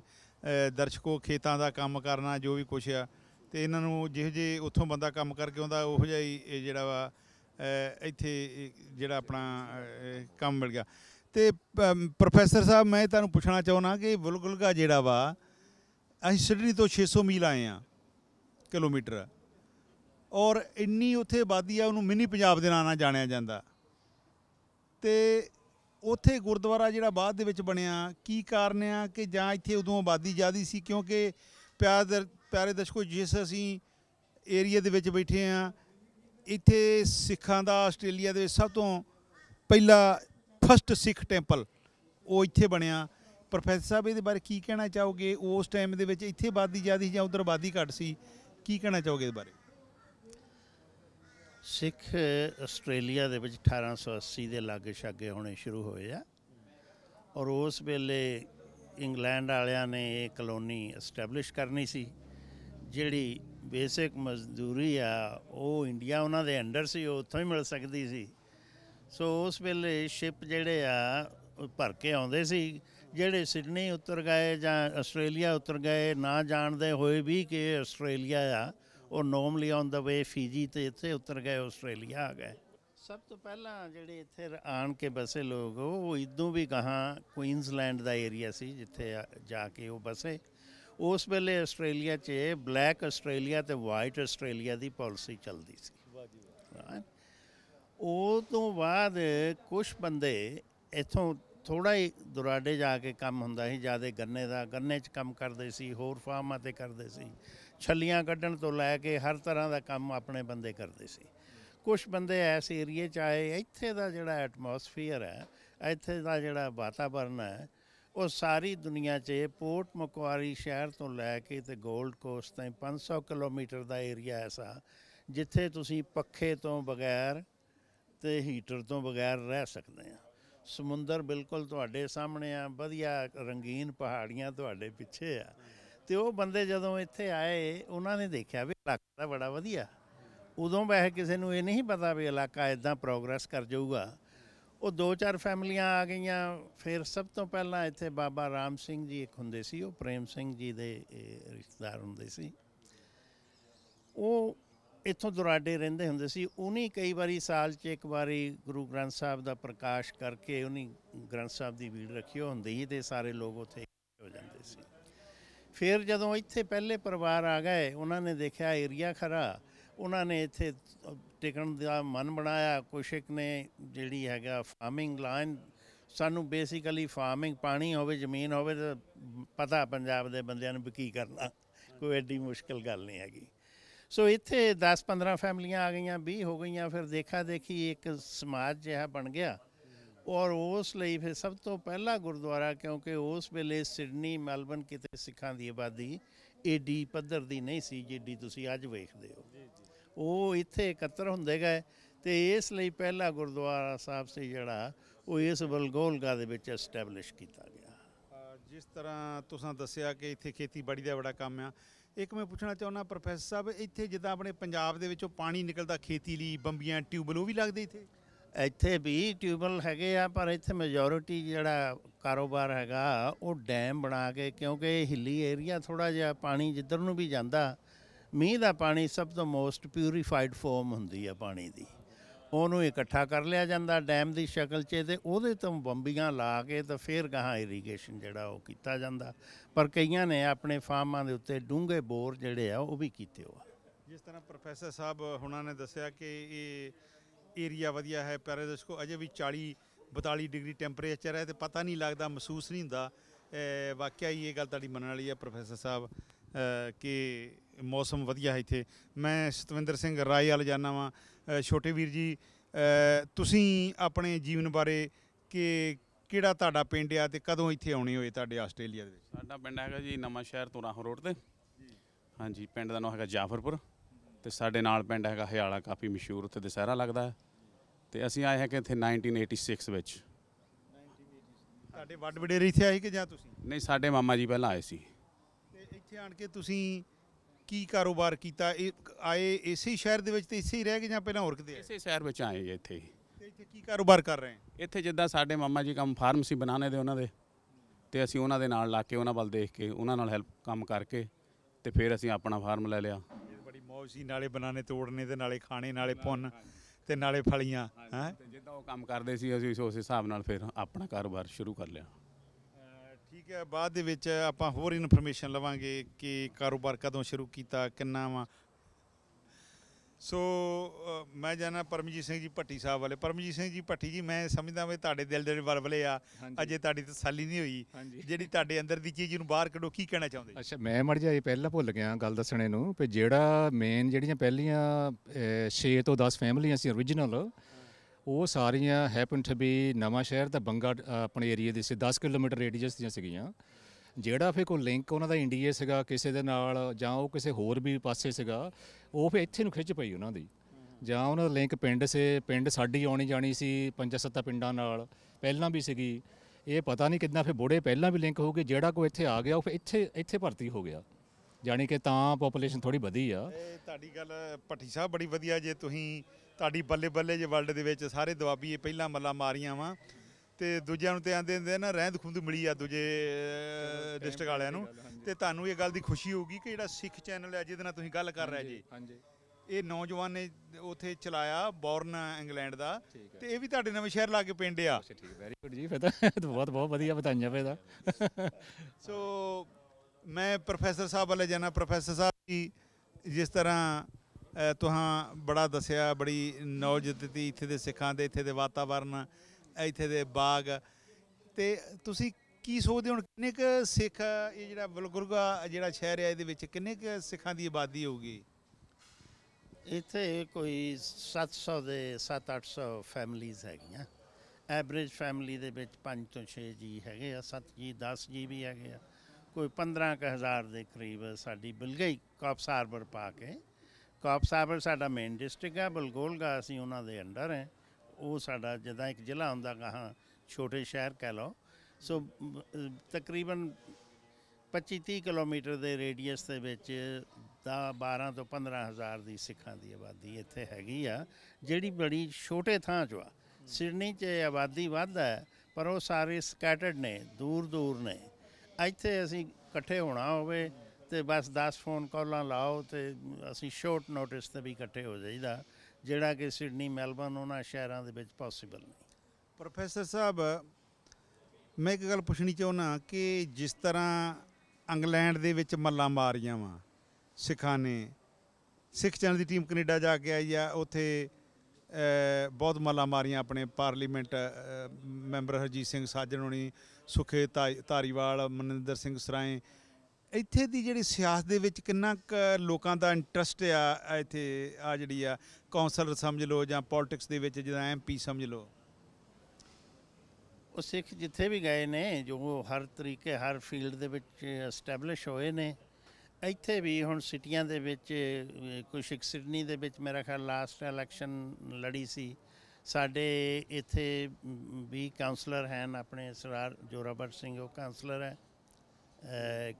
ਦਰਸ਼ਕੋ ਖੇਤਾਂ ਦਾ ਕੰਮ ਕਰਨਾ ਜੋ ਵੀ ਕੁਛ ਆ ਤੇ ਇਹਨਾਂ ਨੂੰ ਜਿਹੋ ਜੇ ਉੱਥੋਂ ਬੰਦਾ ਕੰਮ ਕਰਕੇ ਆਉਂਦਾ ਉਹੋ ਜਿਹਾ ਹੀ ਇਹ ਜਿਹੜਾ ਵਾ ਇੱਥੇ ਜਿਹੜਾ ਆਪਣਾ ਕੰਮ ਮਿਲ ਗਿਆ ਤੇ ਪ੍ਰੋਫੈਸਰ ਸਾਹਿਬ ਮੈਂ ਤੁਹਾਨੂੰ ਪੁੱਛਣਾ ਚਾਹੁੰਨਾ ਕਿ ਬੁਲਗੁਲਗਾ ਜਿਹੜਾ ਵਾ ਅਸੀਂ ਸਿਡਨੀ ਤੋਂ 600 ਮੀਲ ਆਏ ਆ ਕਿਲੋਮੀਟਰ ਔਰ ਇੰਨੀ ਉੱਥੇ ਆਬਾਦੀ ਆ ਉਹਨੂੰ ਮਿਨੀ ਪੰਜਾਬ ਦੇ ਨਾਂ ਨਾਲ ਜਾਣਿਆ ਜਾਂਦਾ ਤੇ ਉੱਥੇ ਗੁਰਦੁਆਰਾ ਜਿਹੜਾ ਬਾਅਦ ਦੇ ਵਿੱਚ ਬਣਿਆ ਕੀ ਕਾਰਨ ਆ ਕਿ ਜਾਂ ਇੱਥੇ ਉਦੋਂ ਆਬਾਦੀ ਜ਼ਿਆਦੀ ਸੀ ਕਿਉਂਕਿ ਪਿਆਰ ਪਿਆਰੇ ਦਸ਼ਕੋ ਜਿਸ ਅਸੀਂ ਏਰੀਆ ਦੇ ਵਿੱਚ ਬੈਠੇ ਆ ਇੱਥੇ ਸਿੱਖਾਂ ਦਾ ਆਸਟ੍ਰੇਲੀਆ ਦੇ ਸਭ ਤੋਂ ਪਹਿਲਾ ਫਸਟ ਸਿੱਖ ਟੈਂਪਲ ਉਹ ਇੱਥੇ ਬਣਿਆ ਪ੍ਰੋਫੈਸਰ ਸਾਹਿਬ ਇਹਦੇ ਬਾਰੇ ਕੀ ਕਹਿਣਾ ਚਾਹੋਗੇ ਉਸ ਟਾਈਮ ਦੇ ਵਿੱਚ ਇੱਥੇ ਬਾਦੀ ਜ਼ਿਆਦੀ ਜਾਂ ਉਧਰ ਬਾਦੀ ਘੱਟ ਸੀ ਕੀ ਕਹਿਣਾ
ਚਾਹੋਗੇ ਇਹਦੇ ਬਾਰੇ ਸਿੱਖ ਆਸਟ੍ਰੇਲੀਆ ਦੇ ਵਿੱਚ 1880 ਦੇ ਲਾਗੇ ਛਾਗੇ ਹੋਣੇ ਸ਼ੁਰੂ ਹੋਏ ਆ ਔਰ ਉਸ ਵੇਲੇ ਇੰਗਲੈਂਡ ਵਾਲਿਆਂ ਨੇ ਇਹ ਕਲੋਨੀ ਐਸਟੈਬਲਿਸ਼ ਕਰਨੀ ਸੀ ਜਿਹੜੀ ਬੇਸਿਕ ਮਜ਼ਦੂਰੀ ਆ ਉਹ ਇੰਡੀਆ ਉਹਨਾਂ ਦੇ ਅੰਡਰ ਸੀ ਉਹ ਉੱਥੋਂ ਹੀ ਮਿਲ ਸਕਦੀ ਸੀ ਸੋ ਉਸ ਵੇਲੇ ਸ਼ਿਪ ਜਿਹੜੇ ਆ ਭਰ ਕੇ ਆਉਂਦੇ ਸੀ ਜਿਹੜੇ ਸਿਡਨੀ ਉਤਰ ਗਏ ਜਾਂ ਆਸਟ੍ਰੇਲੀਆ ਉਤਰ ਗਏ ਨਾ ਜਾਣਦੇ ਹੋਏ ਵੀ ਕਿ ਆਸਟ੍ਰੇਲੀਆ ਆ ਉਹ ਨੋਰਮਲੀ ਔਨ ਦਾ ਵੇ ਫੀਜੀ ਤੇ ਇੱਥੇ ਉਤਰ ਗਏ ਆਸਟ੍ਰੇਲੀਆ ਆ ਗਏ ਸਭ ਤੋਂ ਪਹਿਲਾਂ ਜਿਹੜੇ ਇੱਥੇ ਆਣ ਕੇ ਬਸੇ ਲੋਕ ਉਹ ਇਦੋਂ ਵੀ ਕਹਾ ਕੁਈਨਜ਼ਲੈਂਡ ਦਾ ਏਰੀਆ ਸੀ ਜਿੱਥੇ ਜਾ ਕੇ ਉਹ ਬਸੇ ਉਸ ਵੇਲੇ ਆਸਟ੍ਰੇਲੀਆ 'ਚ ਬਲੈਕ ਆਸਟ੍ਰੇਲੀਆ ਤੇ ਵਾਈਟ ਆਸਟ੍ਰੇਲੀਆ ਦੀ ਪਾਲਿਸੀ ਚੱਲਦੀ ਸੀ ਉਹ ਤੋਂ ਬਾਅਦ ਕੁਝ ਬੰਦੇ ਇਥੋਂ ਥੋੜਾ ਹੀ ਦੁਰਾਡੇ ਜਾ ਕੇ ਕੰਮ ਹੁੰਦਾ ਸੀ ਜਿਆਦਾ ਗੰਨੇ ਦਾ ਗੰਨੇ 'ਚ ਕੰਮ ਕਰਦੇ ਸੀ ਹੋਰ ਫਾਰਮਾਂ ਤੇ ਕਰਦੇ ਸੀ ਛੱਲੀਆਂ ਕੱਢਣ ਤੋਂ ਲੈ ਕੇ ਹਰ ਤਰ੍ਹਾਂ ਦਾ ਕੰਮ ਆਪਣੇ ਬੰਦੇ ਕਰਦੇ ਸੀ ਕੁਝ ਬੰਦੇ ਐਸ ਏਰੀਏ 'ਚ ਆਏ ਇੱਥੇ ਦਾ ਜਿਹੜਾ ਐਟਮੋਸਫੀਅਰ ਹੈ ਇੱਥੇ ਦਾ ਜਿਹੜਾ ਵਾਤਾਵਰਨ ਹੈ ਉਹ ਸਾਰੀ ਦੁਨੀਆ 'ਚ ਪੋਰਟ ਮਕਵਾਰੀ ਸ਼ਹਿਰ ਤੋਂ ਲੈ ਕੇ ਤੇ 골ਡ ਕੋਸਟ ਤਾਈਂ 500 ਕਿਲੋਮੀਟਰ ਦਾ ਏਰੀਆ ਐਸਾ ਜਿੱਥੇ ਤੁਸੀਂ ਪੱਖੇ ਤੋਂ ਬਗੈਰ ਤੇ ਹੀਟਰ ਤੋਂ ਬਗੈਰ ਰਹਿ ਸਕਦੇ ਆ ਸਮੁੰਦਰ ਬਿਲਕੁਲ ਤੁਹਾਡੇ ਸਾਹਮਣੇ ਆ ਵਧੀਆ ਰੰਗੀਨ ਪਹਾੜੀਆਂ ਤੁਹਾਡੇ ਪਿੱਛੇ ਆ ਤੇ ਉਹ ਬੰਦੇ ਜਦੋਂ ਇੱਥੇ ਆਏ ਉਹਨਾਂ ਨੇ ਦੇਖਿਆ ਵੀ ਇਲਾਕਾ ਬੜਾ ਵਧੀਆ ਉਦੋਂ ਵੈਸੇ ਕਿਸੇ ਨੂੰ ਇਹ ਨਹੀਂ ਪਤਾ ਵੀ ਇਲਾਕਾ ਇਦਾਂ ਪ੍ਰੋਗਰੈਸ ਕਰ ਜਾਊਗਾ ਉਹ ਦੋ ਚਾਰ ਫੈਮਲੀਆਂ ਆ ਗਈਆਂ ਫਿਰ ਸਭ ਤੋਂ ਪਹਿਲਾਂ ਇੱਥੇ ਬਾਬਾ ਰਾਮ ਸਿੰਘ ਜੀ ਇੱਕ ਹੁੰਦੇ ਸੀ ਉਹ ਪ੍ਰੇਮ ਸਿੰਘ ਜੀ ਦੇ ਰਿਸ਼ਤੇਦਾਰ ਹੁੰਦੇ ਸੀ ਉਹ ਇੱਥੋਂ ਦੁਰਾਡੇ ਰਹਿੰਦੇ ਹੁੰਦੇ ਸੀ ਉਨੀ ਕਈ ਵਾਰੀ ਸਾਲ 'ਚ ਇੱਕ ਵਾਰੀ ਗੁਰੂ ਗ੍ਰੰਥ ਸਾਹਿਬ ਦਾ ਪ੍ਰਕਾਸ਼ ਕਰਕੇ ਉਨੀ ਗ੍ਰੰਥ ਸਾਹਿਬ ਦੀ ਵੀੜ ਰੱਖਿਓ ਹੁੰਦੀ ਸੀ ਤੇ ਸਾਰੇ ਲੋਕ ਉੱਥੇ ਹੋ ਜਾਂਦੇ ਸੀ ਫਿਰ ਜਦੋਂ ਇੱਥੇ ਪਹਿਲੇ ਪਰਿਵਾਰ ਆ ਗਏ ਉਹਨਾਂ ਨੇ ਦੇਖਿਆ ਏਰੀਆ ਖਰਾ ਉਹਨਾਂ ਨੇ ਇੱਥੇ ਟਿਕਣ ਦਾ ਮਨ ਬਣਾਇਆ ਕੋਸ਼ਿਕ ਨੇ ਜਿਹੜੀ ਹੈਗਾ ਫਾਰਮਿੰਗ ਲਾਈਨ ਸਾਨੂੰ ਬੇਸਿਕਲੀ ਫਾਰਮਿੰਗ ਪਾਣੀ ਹੋਵੇ ਜ਼ਮੀਨ ਹੋਵੇ ਤਾਂ ਪਤਾ ਪੰਜਾਬ ਦੇ ਬੰਦਿਆਂ ਨੂੰ ਕੀ ਕਰਨਾ ਕੋਈ ਐਡੀ ਮੁਸ਼ਕਲ ਗੱਲ ਨਹੀਂ ਹੈਗੀ ਸੋ ਇੱਥੇ 10-15 ਫੈਮਲੀਆਂ ਆ ਗਈਆਂ 20 ਹੋ ਗਈਆਂ ਫਿਰ ਦੇਖਾ ਦੇਖੀ ਇੱਕ ਸਮਾਜ ਜਿਹਾ ਬਣ ਗਿਆ ਔਰ ਉਸ ਲਈ ਫਿਰ ਸਭ ਤੋਂ ਪਹਿਲਾ ਗੁਰਦੁਆਰਾ ਕਿਉਂਕਿ ਉਸ ਵੇਲੇ ਸਿਡਨੀ ਮੈਲਬਨ ਕਿਤੇ ਸਿੱਖਾਂ ਦੀ ਆਬਾਦੀ ਏਡੀ ਪੱਧਰ ਦੀ ਨਹੀਂ ਸੀ ਜਿੱਡੀ ਤੁਸੀਂ ਅੱਜ ਵੇਖਦੇ ਹੋ ਉਹ ਇੱਥੇ ਇਕੱਤਰ ਹੁੰਦੇ ਗਏ ਤੇ ਇਸ ਲਈ ਪਹਿਲਾ ਗੁਰਦੁਆਰਾ ਸਾਹਿਬ ਸੀ ਜਿਹੜਾ ਉਹ ਇਸ ਬਲਗੋਲਗਾ ਦੇ ਵਿੱਚ ਐਸਟੈਬਲਿਸ਼ ਕੀਤਾ ਗਿਆ ਜਿਸ
ਤਰ੍ਹਾਂ ਤੁਸੀਂ ਦੱਸਿਆ ਕਿ ਇੱਥੇ ਖੇਤੀਬਾੜੀ ਦਾ ਬੜਾ ਕੰਮ ਆ ਇੱਕ ਮੈਂ ਪੁੱਛਣਾ ਚਾਹੁੰਦਾ ਪ੍ਰੋਫੈਸਰ ਸਾਹਿਬ ਇੱਥੇ
ਜਿੱਦਾਂ ਆਪਣੇ ਪੰਜਾਬ ਦੇ ਵਿੱਚੋਂ ਪਾਣੀ ਨਿਕਲਦਾ ਖੇਤੀ ਲਈ ਬੰਬੀਆਂ ਟਿਊਬਲ ਉਹ ਵੀ ਲੱਗਦੇ ਇੱਥੇ ਇੱਥੇ ਵੀ ਟਿਊਬਲ ਹੈਗੇ ਆ ਪਰ ਇੱਥੇ ਮੈਜੋਰਿਟੀ ਜਿਹੜਾ ਕਾਰੋਬਾਰ ਹੈਗਾ ਉਹ ਡੈਮ ਬਣਾ ਕੇ ਕਿਉਂਕਿ ਹਿੱਲੀ ਏਰੀਆ ਥੋੜਾ ਜਿਹਾ ਪਾਣੀ ਜਿੱਧਰ ਨੂੰ ਵੀ ਜਾਂਦਾ ਮੀਂਹ ਦਾ ਪਾਣੀ ਸਭ ਤੋਂ ਮੋਸਟ ਪਿਊਰੀਫਾਈਡ ਫਾਰਮ ਹੁੰਦੀ ਆ ਪਾਣੀ ਦੀ ਉਹਨੂੰ ਇਕੱਠਾ ਕਰ ਲਿਆ ਜਾਂਦਾ ਡੈਮ ਦੀ ਸ਼ਕਲ 'ਚ ਤੇ ਉਹਦੇ ਤੋਂ ਬੰਬੀਆਂ ਲਾ ਕੇ ਤਾਂ ਫੇਰ ਗਾਹਾਂ ਇਰੀਗੇਸ਼ਨ ਜਿਹੜਾ ਉਹ ਕੀਤਾ ਜਾਂਦਾ ਪਰ ਕਈਆਂ ਨੇ ਆਪਣੇ ਫਾਰਮਾਂ ਦੇ ਉੱਤੇ ਡੂੰਘੇ ਬੋਰ ਜਿਹੜੇ ਆ ਉਹ ਵੀ ਕੀਤੇ ਹੋ
ਜਿਸ ਤਰ੍ਹਾਂ ਪ੍ਰੋਫੈਸਰ ਸਾਹਿਬ ਹੁਣਾਂ ਨੇ ਦੱਸਿਆ ਕਿ ਇਹ ਏਰੀਆ ਵਧੀਆ ਹੈ ਇਸ ਕੋ ਅਜੇ ਵੀ 40 42 ਡਿਗਰੀ ਟੈਂਪਰੇਚਰ ਹੈ ਤੇ ਪਤਾ ਨਹੀਂ ਲੱਗਦਾ ਮਹਿਸੂਸ ਨਹੀਂ ਹੁੰਦਾ ਵਾਕਿਆ ਹੀ ਇਹ ਗੱਲ ਤੁਹਾਡੀ ਮੰਨਣ ਵਾਲੀ ਹੈ ਪ੍ਰੋਫੈਸਰ ਸਾਹਿਬ ਕਿ ਮੌਸਮ ਵਧੀਆ ਹੈ ਇੱਥੇ ਮੈਂ ਸਤਵਿੰਦਰ ਸਿੰਘ ਰਾਏ ਵਾਲ ਜਾਨਾ ਵਾਂ ਛੋਟੇ ਵੀਰ ਜੀ ਤੁਸੀਂ ਆਪਣੇ ਜੀਵਨ ਬਾਰੇ ਕਿ ਕਿਹੜਾ ਤੁਹਾਡਾ ਪਿੰਡ ਆ ਤੇ ਕਦੋਂ ਇੱਥੇ ਆਉਣੀ ਹੋਏ ਤੁਹਾਡੇ ਆਸਟ੍ਰੇਲੀਆ
ਦੇ ਵਿੱਚ ਸਾਡਾ ਪਿੰਡ ਹੈਗਾ ਜੀ ਨਵਾਂ ਸ਼ਹਿਰ ਤੋਂ ਰਾਹੋਂ ਰੋਡ ਤੇ ਹਾਂਜੀ ਪਿੰਡ ਦਾ ਨਾਮ ਹੈਗਾ ਜਾਫਰਪੁਰ ਤੇ ਸਾਡੇ ਨਾਲ ਪਿੰਡ ਹੈਗਾ ਹਿਆਲਾ ਕਾਫੀ ਮਸ਼ਹੂਰ ਉੱਥੇ ਦਸਹਿਰਾ ਲੱਗਦਾ ਹੈ ਤੇ ਅਸੀਂ ਆਏ ਹਾਂ ਕਿ ਇੱਥੇ 1986 ਵਿੱਚ
ਤੁਹਾਡੇ ਵੱਡ ਵਡੇਰੇ ਇੱਥੇ ਆਏ ਕਿ ਜਾਂ
ਤੁਸੀਂ ਨਹੀਂ ਸਾਡੇ ਮਾਮਾ ਜੀ ਪਹਿਲਾਂ ਆਏ ਸੀ
ਤੇ ਇੱਥੇ ਆਣ ਕੇ ਤੁਸੀਂ ਕੀ ਕਾਰੋਬਾਰ ਕੀਤਾ ਇਹ ਆਏ ਇਸੇ ਸ਼ਹਿਰ ਦੇ ਵਿੱਚ ਤੇ ਇਸੇ ਹੀ ਰਹਿ ਗਏ ਜਾਂ ਪਹਿਲਾਂ ਹੋਰ ਕਿਤੇ ਆਏ
ਇਸੇ ਸ਼ਹਿਰ ਵਿੱਚ ਆਏ ਇੱਥੇ ਤੇ
ਇੱਥੇ ਕੀ ਕਾਰੋਬਾਰ ਕਰ
ਰਹੇ ਹੋ ਇੱਥੇ ਜਿੱਦਾਂ ਸਾਡੇ ਮਾਮਾ ਜੀ ਕੰਮ ਫਾਰਮੇਸੀ ਬਣਾਉਣੇ ਦੇ ਉਹਨਾਂ ਦੇ ਤੇ ਅਸੀਂ ਉਹਨਾਂ ਦੇ ਨਾਲ ਲਾ ਕੇ ਉਹਨਾਂ ਵੱਲ ਦੇਖ ਕੇ ਉਹਨਾਂ ਨਾਲ ਹੈਲਪ ਕੰਮ ਕਰਕੇ ਤੇ ਫਿਰ ਅਸੀਂ ਆਪਣਾ ਫਾਰਮ ਲੈ ਲਿਆ
ਬੜੀ ਮੌਜ ਸੀ ਨਾਲੇ ਬਣਾਣੇ ਤੋੜਨੇ ਤੇ ਨਾਲੇ ਖਾਣੇ ਨਾਲੇ ਪੁੰਨ ਤੇ ਨਾਲੇ ਫਲੀਆਂ
ਹੈ ਤੇ ਜਿੱਦਾਂ ਉਹ ਕੰਮ ਕਰਦੇ ਸੀ ਅਸੀਂ ਉਸ ਹਿਸਾਬ ਨਾਲ ਫਿਰ ਆਪਣਾ ਕਾਰੋਬਾਰ ਸ਼ੁਰੂ ਕਰ ਲਿਆ
ਠੀਕ ਹੈ ਬਾਅਦ ਦੇ ਵਿੱਚ ਆਪਾਂ ਹੋਰ ਇਨਫੋਰਮੇਸ਼ਨ ਲਵਾਂਗੇ ਕਿ ਕਾਰੋਬਾਰ ਕਦੋਂ ਸ਼ੁਰੂ ਕੀਤਾ ਕਿੰਨਾ ਵਾ ਸੋ ਮੈਂ ਜਾਣਾ ਪਰਮਜੀਤ ਸਿੰਘ ਜੀ ਭੱਟੀ ਸਾਹਿਬ ਵਾਲੇ ਪਰਮਜੀਤ ਸਿੰਘ ਜੀ ਭੱਟੀ ਜੀ ਮੈਂ ਸਮਝਦਾ ਵੀ ਤੁਹਾਡੇ ਦਿਲ ਦੇ ਵਰਵਲੇ ਆ ਅਜੇ ਤੁਹਾਡੀ ਤਸੱਲੀ ਨਹੀਂ ਹੋਈ ਜਿਹੜੀ ਤੁਹਾਡੇ ਅੰਦਰ ਦੀ ਚੀਜ਼ ਨੂੰ ਬਾਹਰ ਕਢੋ ਕੀ ਕਹਿਣਾ ਚਾਹੁੰਦੇ ਅੱਛਾ ਮੈਂ
ਮੜ ਜਾ ਇਹ ਪਹਿਲਾਂ ਭੁੱਲ ਗਿਆ ਗੱਲ ਦੱਸਣੇ ਨੂੰ ਕਿ ਜਿਹੜਾ ਮੇਨ ਜਿਹੜੀਆਂ ਪਹਿਲੀਆਂ 6 ਤੋਂ 10 ਫੈਮਲੀਆਂ ਸੀ origignal ਉਹ ਸਾਰੀਆਂ ਹੈਪਨ ਟੂ ਬੀ ਨਵਾਂ ਸ਼ਹਿਰ ਦਾ ਬੰਗਾ ਆਪਣੇ ਏਰੀਆ ਦੇ ਸੀ 10 ਕਿਲੋਮੀਟਰ ਰੇਡੀਅਸ ਦੀਆਂ ਸੀਗੀਆਂ ਜਿਹੜਾ ਫੇ ਕੋ ਲਿੰਕ ਉਹਨਾਂ ਦਾ ਇੰਡੀਆ ਸੀਗਾ ਕਿਸੇ ਦੇ ਨਾਲ ਜਾਂ ਉਹ ਕਿਸੇ ਹੋਰ ਵੀ ਪਾਸੇ ਸੀਗਾ ਉਹ ਫੇ ਇੱਥੇ ਨੂੰ ਖਿੱਚ ਪਈ ਉਹਨਾਂ ਦੀ ਜਾਂ ਉਹਨਾਂ ਦਾ ਲਿੰਕ ਪਿੰਡ ਸੇ ਪਿੰਡ ਸਾਡੀ ਆਉਣੀ ਜਾਣੀ ਸੀ ਪੰਜ ਸੱਤਾ ਪਿੰਡਾਂ ਨਾਲ ਪਹਿਲਾਂ ਵੀ ਸੀਗੀ ਇਹ ਪਤਾ ਨਹੀਂ ਕਿੰਨਾ ਫੇ ਬੋੜੇ ਪਹਿਲਾਂ ਵੀ ਲਿੰਕ ਗਏ ਜਿਹੜਾ ਕੋ ਇੱਥੇ ਆ ਗਿਆ ਉਹ ਫੇ ਇੱਥੇ ਇੱਥੇ ਭਰਤੀ ਹੋ ਗਿਆ ਜਾਨੀ ਕਿ ਤਾਂ ਪੋਪੂਲੇਸ਼ਨ ਥੋੜੀ ਵਧੀ ਆ
ਤੁਹਾਡੀ ਗੱਲ ਪੱਟੀ ਸਾਹਿਬ ਬੜੀ ਵਧੀਆ ਜੇ ਤੁਸੀਂ ਤੁਹਾਡੀ ਬੱਲੇ ਬੱਲੇ ਜੇ ਵਰਲਡ ਦੇ ਵਿੱਚ ਸਾਰੇ ਇਹ ਪਹਿਲਾਂ ਮੱਲਾ ਮਾਰੀਆਂ ਵਾਂ ਤੇ ਦੂਜਿਆਂ ਨੂੰ ਤੇ ਆਂਦੇ ਹੁੰਦੇ ਨਾ ਰਹਿਦ ਖੁੰਦ ਮਿਲੀ ਆ ਦੂਜੇ ਡਿਸਟ੍ਰਿਕਟ ਵਾਲਿਆਂ ਨੂੰ ਤੇ ਤੁਹਾਨੂੰ ਇਹ ਗੱਲ ਦੀ ਖੁਸ਼ੀ ਹੋਊਗੀ ਕਿ ਜਿਹੜਾ ਸਿੱਖ ਚੈਨਲ ਹੈ ਜਿਹਦੇ ਨਾਲ ਤੁਸੀਂ ਗੱਲ ਕਰ ਰਹੇ ਜੀ ਹਾਂਜੀ ਇਹ ਨੌਜਵਾਨ ਨੇ ਉਥੇ ਚਲਾਇਆ ਬੌਰਨ ਇੰਗਲੈਂਡ ਦਾ ਤੇ ਇਹ ਵੀ ਤੁਹਾਡੇ ਨਵੇਂ ਸ਼ਹਿਰ ਲਾ ਕੇ ਪਿੰਡ ਆ ਠੀਕ ਵੈਰੀ ਗੁੱਡ ਜੀ ਫਿਰ ਤਾਂ
ਬਹੁਤ ਬਹੁਤ ਵਧੀਆ ਬਤਾਈਆਂ ਫੇ ਦਾ
ਸੋ ਮੈਂ ਪ੍ਰੋਫੈਸਰ ਸਾਹਿਬ ਵੱਲੇ ਜਾਣਾ ਪ੍ਰੋਫੈਸਰ ਸਾਹਿਬ ਜੀ ਜਿਸ ਤਰ੍ਹਾਂ ਤੁਹਾਂ ਬੜਾ ਦੱਸਿਆ ਬੜੀ ਨੌਜ ਦਿੱਤੀ ਇੱਥੇ ਦੇ ਸਿੱਖਾਂ ਦੇ ਇੱਥੇ ਦੇ ਵਾਤਾਵਰਨ ਇੱਥੇ ਦੇ ਬਾਗ ਤੇ ਤੁਸੀਂ ਕੀ ਸੋਚਦੇ ਹੋ ਕਿੰਨੇ ਕ
ਸਿੱਖ ਇਹ ਜਿਹੜਾ ਬਲਗੁਰਗਾ ਜਿਹੜਾ ਸ਼ਹਿਰ ਹੈ ਇਹਦੇ ਵਿੱਚ ਕਿੰਨੇ ਕ ਸਿੱਖਾਂ ਦੀ ਆਬਾਦੀ ਹੋਊਗੀ ਇੱਥੇ ਕੋਈ 700 ਦੇ 7-800 ਫੈਮਲੀਆਂ ਹੈਗੀਆਂ ਐਵਰੇਜ ਫੈਮਲੀ ਦੇ ਵਿੱਚ 5 ਤੋਂ 6 ਜੀ ਹੈਗੇ ਆ 7 ਜੀ 10 ਜੀ ਵੀ ਹੈਗੇ ਆ ਕੋਈ 15 ਕ ਹਜ਼ਾਰ ਦੇ ਕਰੀਬ ਸਾਡੀ ਬਿਲਗਈ ਕਾਪਸ ਹਾਰਬਰ ਪਾ ਕੇ ਕਾਪ ਸਾਹਿਬ ਸਾਡਾ ਮੇਨ ਡਿਸਟ੍ਰਿਕਟ ਹੈ ਬਲਗੋਲਗਾ ਅਸੀਂ ਉਹਨਾਂ ਦੇ ਅੰਡਰ ਹੈ ਉਹ ਸਾਡਾ ਜਿੱਦਾਂ ਇੱਕ ਜ਼ਿਲ੍ਹਾ ਹੁੰਦਾ ਕਹਾ ਛੋਟੇ ਸ਼ਹਿਰ ਕਹਿ ਲਓ ਸੋ ਤਕਰੀਬਨ 25-30 ਕਿਲੋਮੀਟਰ ਦੇ ਰੇਡੀਅਸ ਦੇ ਵਿੱਚ ਦਾ 12 ਤੋਂ 15000 ਦੀ ਸਿੱਖਾਂ ਦੀ ਆਬਾਦੀ ਇੱਥੇ ਹੈਗੀ ਆ ਜਿਹੜੀ ਬੜੀ ਛੋਟੇ ਥਾਂ 'ਚ ਆ ਸਿਡਨੀ 'ਚ ਆਬਾਦੀ ਵੱਧ ਹੈ ਪਰ ਉਹ ਸਾਰੇ ਸਕੈਟਰਡ ਨੇ ਦੂਰ ਦੂਰ ਨੇ ਇੱਥੇ ਅਸੀਂ ਇਕੱਠੇ ਹੋਣਾ ਹੋਵੇ ਤੇ ਬਸ 10 ਫੋਨ ਕਾਲਾਂ ਲਾਓ ਤੇ ਅਸੀਂ ਸ਼ਾਰਟ ਨੋਟਿਸ ਤੇ ਵੀ ਇਕੱਠੇ ਹੋ ਜਾਈਦਾ ਜਿਹੜਾ ਕਿ ਸਿਡਨੀ ਮੈਲਬਨ ਉਹਨਾਂ ਸ਼ਹਿਰਾਂ ਦੇ ਵਿੱਚ ਪੋਸੀਬਲ ਨਹੀਂ
ਪ੍ਰੋਫੈਸਰ ਸਾਹਿਬ ਮੈਂ ਇੱਕ ਗੱਲ ਪੁੱਛਣੀ ਚਾਹੁੰਦਾ ਕਿ ਜਿਸ ਤਰ੍ਹਾਂ ਇੰਗਲੈਂਡ ਦੇ ਵਿੱਚ ਮੱਲਾ ਮਾਰੀਆਂ ਵਾ ਸਿੱਖਾਂ ਨੇ ਸਿੱਖ ਚੈਨਲ ਦੀ ਟੀਮ ਕੈਨੇਡਾ ਜਾ ਕੇ ਆਈ ਆ ਉੱਥੇ ਬਹੁਤ ਮੱਲਾ ਮਾਰੀਆਂ ਆਪਣੇ ਪਾਰਲੀਮੈਂਟ ਮੈਂਬਰ ਹਰਜੀਤ ਸਿੰਘ ਸਾਜਣ ਹੋਣੀ ਸੁਖੇ ਧਾਰੀਵਾਲ ਮਨਿੰਦਰ ਸਿੰਘ ਸਰਾਏ ਇੱਥੇ ਦੀ ਜਿਹੜੀ ਸਿਆਸਤ ਦੇ ਵਿੱਚ ਕਿੰਨਾ ਲੋਕਾਂ ਦਾ ਇੰਟਰਸਟ ਆ ਇੱਥੇ ਆ ਜਿਹੜੀ ਆ ਕਾਉਂਸਲਰ ਸਮਝ ਲਓ ਜਾਂ ਪੋਲਿਟਿਕਸ ਦੇ ਵਿੱਚ ਜਿਹੜਾ ਐਮਪੀ ਸਮਝ ਲਓ
ਉਹ ਸਿੱਖ ਜਿੱਥੇ ਵੀ ਗਏ ਨੇ ਜੋ ਹਰ ਤਰੀਕੇ ਹਰ ਫੀਲਡ ਦੇ ਵਿੱਚ ਐਸਟੈਬਲਿਸ਼ ਹੋਏ ਨੇ ਇੱਥੇ ਵੀ ਹੁਣ ਸਿਟੀਆਂ ਦੇ ਵਿੱਚ ਕੁਝ ਇੱਕ ਸਿਡਨੀ ਦੇ ਵਿੱਚ ਮੇਰਾ ਖਿਆਲ ਲਾਸਟ ਇਲੈਕਸ਼ਨ ਲੜੀ ਸੀ ਸਾਡੇ ਇੱਥੇ ਵੀ ਕਾਉਂਸਲਰ ਹਨ ਆਪਣੇ ਸਰਾਰ ਜੋਰਾਬਰ ਸਿੰਘ ਉਹ ਕਾਉਂਸਲਰ ਹੈ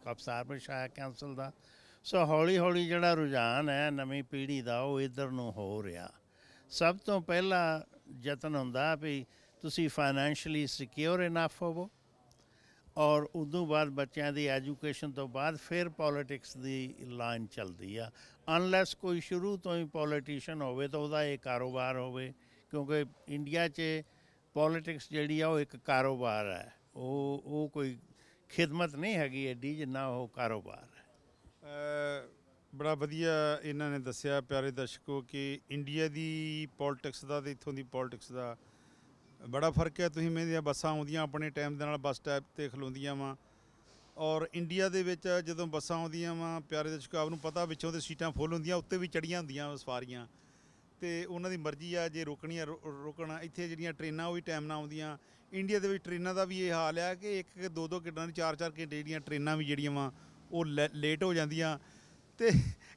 ਕਪਸਾਰਪਸ਼ਾਹ ਕੌਂਸਲ ਦਾ ਸੋ ਹੌਲੀ ਹੌਲੀ ਜਿਹੜਾ ਰੁਝਾਨ ਹੈ ਨਵੀਂ ਪੀੜ੍ਹੀ ਦਾ ਉਹ ਇਧਰ ਨੂੰ ਹੋ ਰਿਹਾ ਸਭ ਤੋਂ ਪਹਿਲਾ ਯਤਨ ਹੁੰਦਾ ਵੀ ਤੁਸੀਂ ਫਾਈਨੈਂਸ਼ਲੀ ਸਿਕਿਉਰ ਇਨਾਫ ਹੋਵੋ ਔਰ ਉਦੋਂ ਬਾਅਦ ਬੱਚਿਆਂ ਦੀ ਐਜੂਕੇਸ਼ਨ ਤੋਂ ਬਾਅਦ ਫਿਰ ਪੋਲਿਟਿਕਸ ਦੀ ਲਾਈਨ ਚੱਲਦੀ ਆ ਅਨਲੈਸ ਕੋਈ ਸ਼ੁਰੂ ਤੋਂ ਹੀ ਪੋਲਿਟਿਸ਼ੀਅਨ ਹੋਵੇ ਤਾਂ ਉਹਦਾ ਇਹ ਕਾਰੋਬਾਰ ਹੋਵੇ ਕਿਉਂਕਿ ਇੰਡੀਆ 'ਚ ਪੋਲਿਟਿਕਸ ਜਿਹੜੀ ਆ ਉਹ ਇੱਕ ਕਾਰੋਬਾਰ ਹੈ ਉਹ ਉਹ ਕੋਈ ਖidmat ਨਹੀਂ ਹੈਗੀ ਐਡੀ ਜਿੰਨਾ ਉਹ ਕਾਰੋਬਾਰ ਹੈ ਬੜਾ ਵਧੀਆ ਇਹਨਾਂ ਨੇ
ਦੱਸਿਆ ਪਿਆਰੇ ਦਰਸ਼ਕੋ ਕਿ ਇੰਡੀਆ ਦੀ ਪੋਲਿਟਿਕਸ ਦਾ ਤੇ ਇਥੋਂ ਦੀ ਪੋਲਿਟਿਕਸ ਦਾ ਬੜਾ ਫਰਕ ਹੈ ਤੁਸੀਂ ਮੇਰੀਆਂ ਬੱਸਾਂ ਆਉਂਦੀਆਂ ਆਪਣੇ ਟਾਈਮ ਦੇ ਨਾਲ ਬੱਸ ਸਟਾਪ ਤੇ ਖਲੋਂਦੀਆਂ ਵਾਂ ਔਰ ਇੰਡੀਆ ਦੇ ਵਿੱਚ ਜਦੋਂ ਬੱਸਾਂ ਆਉਂਦੀਆਂ ਵਾਂ ਪਿਆਰੇ ਦਰਸ਼ਕੋ ਆਪ ਨੂੰ ਪਤਾ ਵਿੱਚੋਂ ਤੇ ਸੀਟਾਂ ਫੁੱਲ ਹੁੰਦੀਆਂ ਉੱਤੇ ਵੀ ਚੜੀਆਂ ਹੁੰਦੀਆਂ ਸਵਾਰੀਆਂ ਤੇ ਉਹਨਾਂ ਦੀ ਮਰਜ਼ੀ ਆ ਜੇ ਆ ਰੁਕਣਾ ਇੱਥੇ ਜਿਹੜੀਆਂ ਟ੍ਰੇਨਾਂ ਉਹ ਵੀ ਟਾਈਮ ਨਾਲ ਆਉਂਦੀਆਂ ਇੰਡੀਆ ਦੇ ਵਿੱਚ ਟ੍ਰੇਨਾਂ ਦਾ ਵੀ ਇਹ ਹਾਲ ਆ ਕਿ ਇੱਕ ਦੋ ਦੋ ਕਿੱਡਾਂ ਦੀ ਚਾਰ ਚਾਰ ਘੰਟੇ ਜਿਹੜੀਆਂ ਟ੍ਰੇਨਾਂ ਵੀ ਜਿਹੜੀਆਂ ਵਾ ਉਹ ਲੇਟ ਹੋ ਜਾਂਦੀਆਂ ਤੇ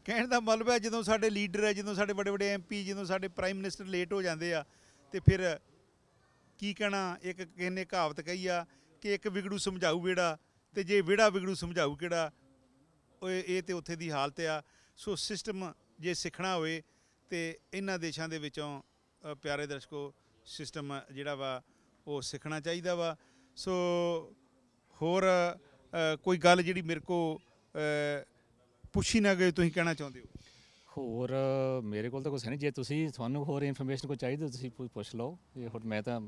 ਕਹਿਣ ਦਾ ਮਤਲਬ ਹੈ ਜਦੋਂ ਸਾਡੇ ਲੀਡਰ ਹੈ ਜਦੋਂ ਸਾਡੇ ਵੱਡੇ ਵੱਡੇ ਐਮਪੀ ਜਦੋਂ ਸਾਡੇ ਪ੍ਰਾਈਮ ਮਿਨਿਸਟਰ ਲੇਟ ਹੋ ਜਾਂਦੇ ਆ ਤੇ ਫਿਰ ਕੀ ਕਹਿਣਾ ਇੱਕ ਕਿਹਨੇ ਕਹਾਵਤ ਕਹੀ ਆ ਕਿ ਇੱਕ ਵਿਗੜੂ ਸਮਝਾਉ ਵਿੜਾ ਤੇ ਜੇ ਵਿੜਾ ਵਿਗੜੂ ਸਮਝਾਉ ਕਿਹੜਾ ਓਏ ਇਹ ਤੇ ਉੱਥੇ ਦੀ ਹਾਲਤ ਆ ਸੋ ਸਿਸਟਮ ਜੇ ਸਿੱਖਣਾ ਹੋਵੇ ਤੇ ਇਹਨਾਂ ਦੇਸ਼ਾਂ ਦੇ ਵਿੱਚੋਂ ਪਿਆਰੇ ਦਰਸ਼ਕੋ ਸਿਸਟਮ ਜਿਹੜਾ ਵਾ ਉਹ ਸਿੱਖਣਾ ਚਾਹੀਦਾ ਵਾ ਸੋ ਹੋਰ ਕੋਈ ਗੱਲ ਜਿਹੜੀ ਮੇਰੇ ਕੋ ਪੁੱਛੀ ਨਾ ਗਏ ਤੁਸੀਂ ਕਹਿਣਾ ਚਾਹੁੰਦੇ
ਹੋ ਹੋਰ ਮੇਰੇ ਕੋਲ ਤਾਂ ਕੁਝ ਨਹੀਂ ਜੇ ਤੁਸੀਂ ਤੁਹਾਨੂੰ ਹੋਰ ਇਨਫੋਰਮੇਸ਼ਨ ਕੋ ਚਾਹੀਦੀ ਤੁਸੀਂ ਪੁੱਛ ਲਓ ਇਹ ਹੋਰ ਮੈਂ ਤਾਂ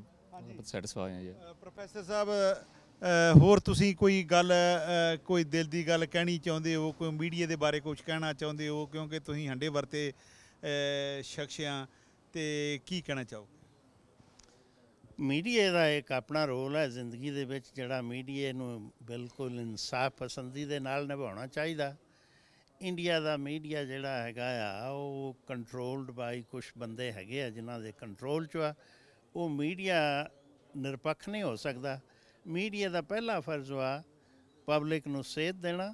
ਸੈਟੀਸਫਾਈ ਹਾਂ ਜੀ ਪ੍ਰੋਫੈਸਰ ਸਾਹਿਬ ਹੋਰ ਤੁਸੀਂ ਕੋਈ ਗੱਲ
ਕੋਈ ਦਿਲ ਦੀ ਗੱਲ ਕਹਿਣੀ ਚਾਹੁੰਦੇ ਹੋ ਕੋਈ ਮੀਡੀਆ ਦੇ ਬਾਰੇ ਕੁਝ ਕਹਿਣਾ ਚਾਹੁੰਦੇ ਹੋ ਕਿਉਂਕਿ ਤੁਸੀਂ ਹੰਡੇ ਵਰਤੇ ਸ਼ਖਸੀਆਂ ਤੇ ਕੀ ਕਹਿਣਾ ਚਾਹੋ
ਮੀਡੀਆ ਦਾ ਇੱਕ ਆਪਣਾ ਰੋਲ ਹੈ ਜ਼ਿੰਦਗੀ ਦੇ ਵਿੱਚ ਜਿਹੜਾ ਮੀਡੀਆ ਨੂੰ ਬਿਲਕੁਲ ਇਨਸਾਫ ਪਸੰਦੀ ਦੇ ਨਾਲ ਨਿਭਾਉਣਾ ਚਾਹੀਦਾ ਇੰਡੀਆ ਦਾ ਮੀਡੀਆ ਜਿਹੜਾ ਹੈਗਾ ਆ ਉਹ ਕੰਟਰੋਲਡ ਬਾਈ ਕੁਝ ਬੰਦੇ ਹੈਗੇ ਆ ਜਿਨ੍ਹਾਂ ਦੇ ਕੰਟਰੋਲ 'ਚ ਆ ਉਹ ਮੀਡੀਆ ਨਿਰਪੱਖ ਨਹੀਂ ਹੋ ਸਕਦਾ ਮੀਡੀਆ ਦਾ ਪਹਿਲਾ ਫਰਜ਼ ਆ ਪਬਲਿਕ ਨੂੰ ਸੇਧ ਦੇਣਾ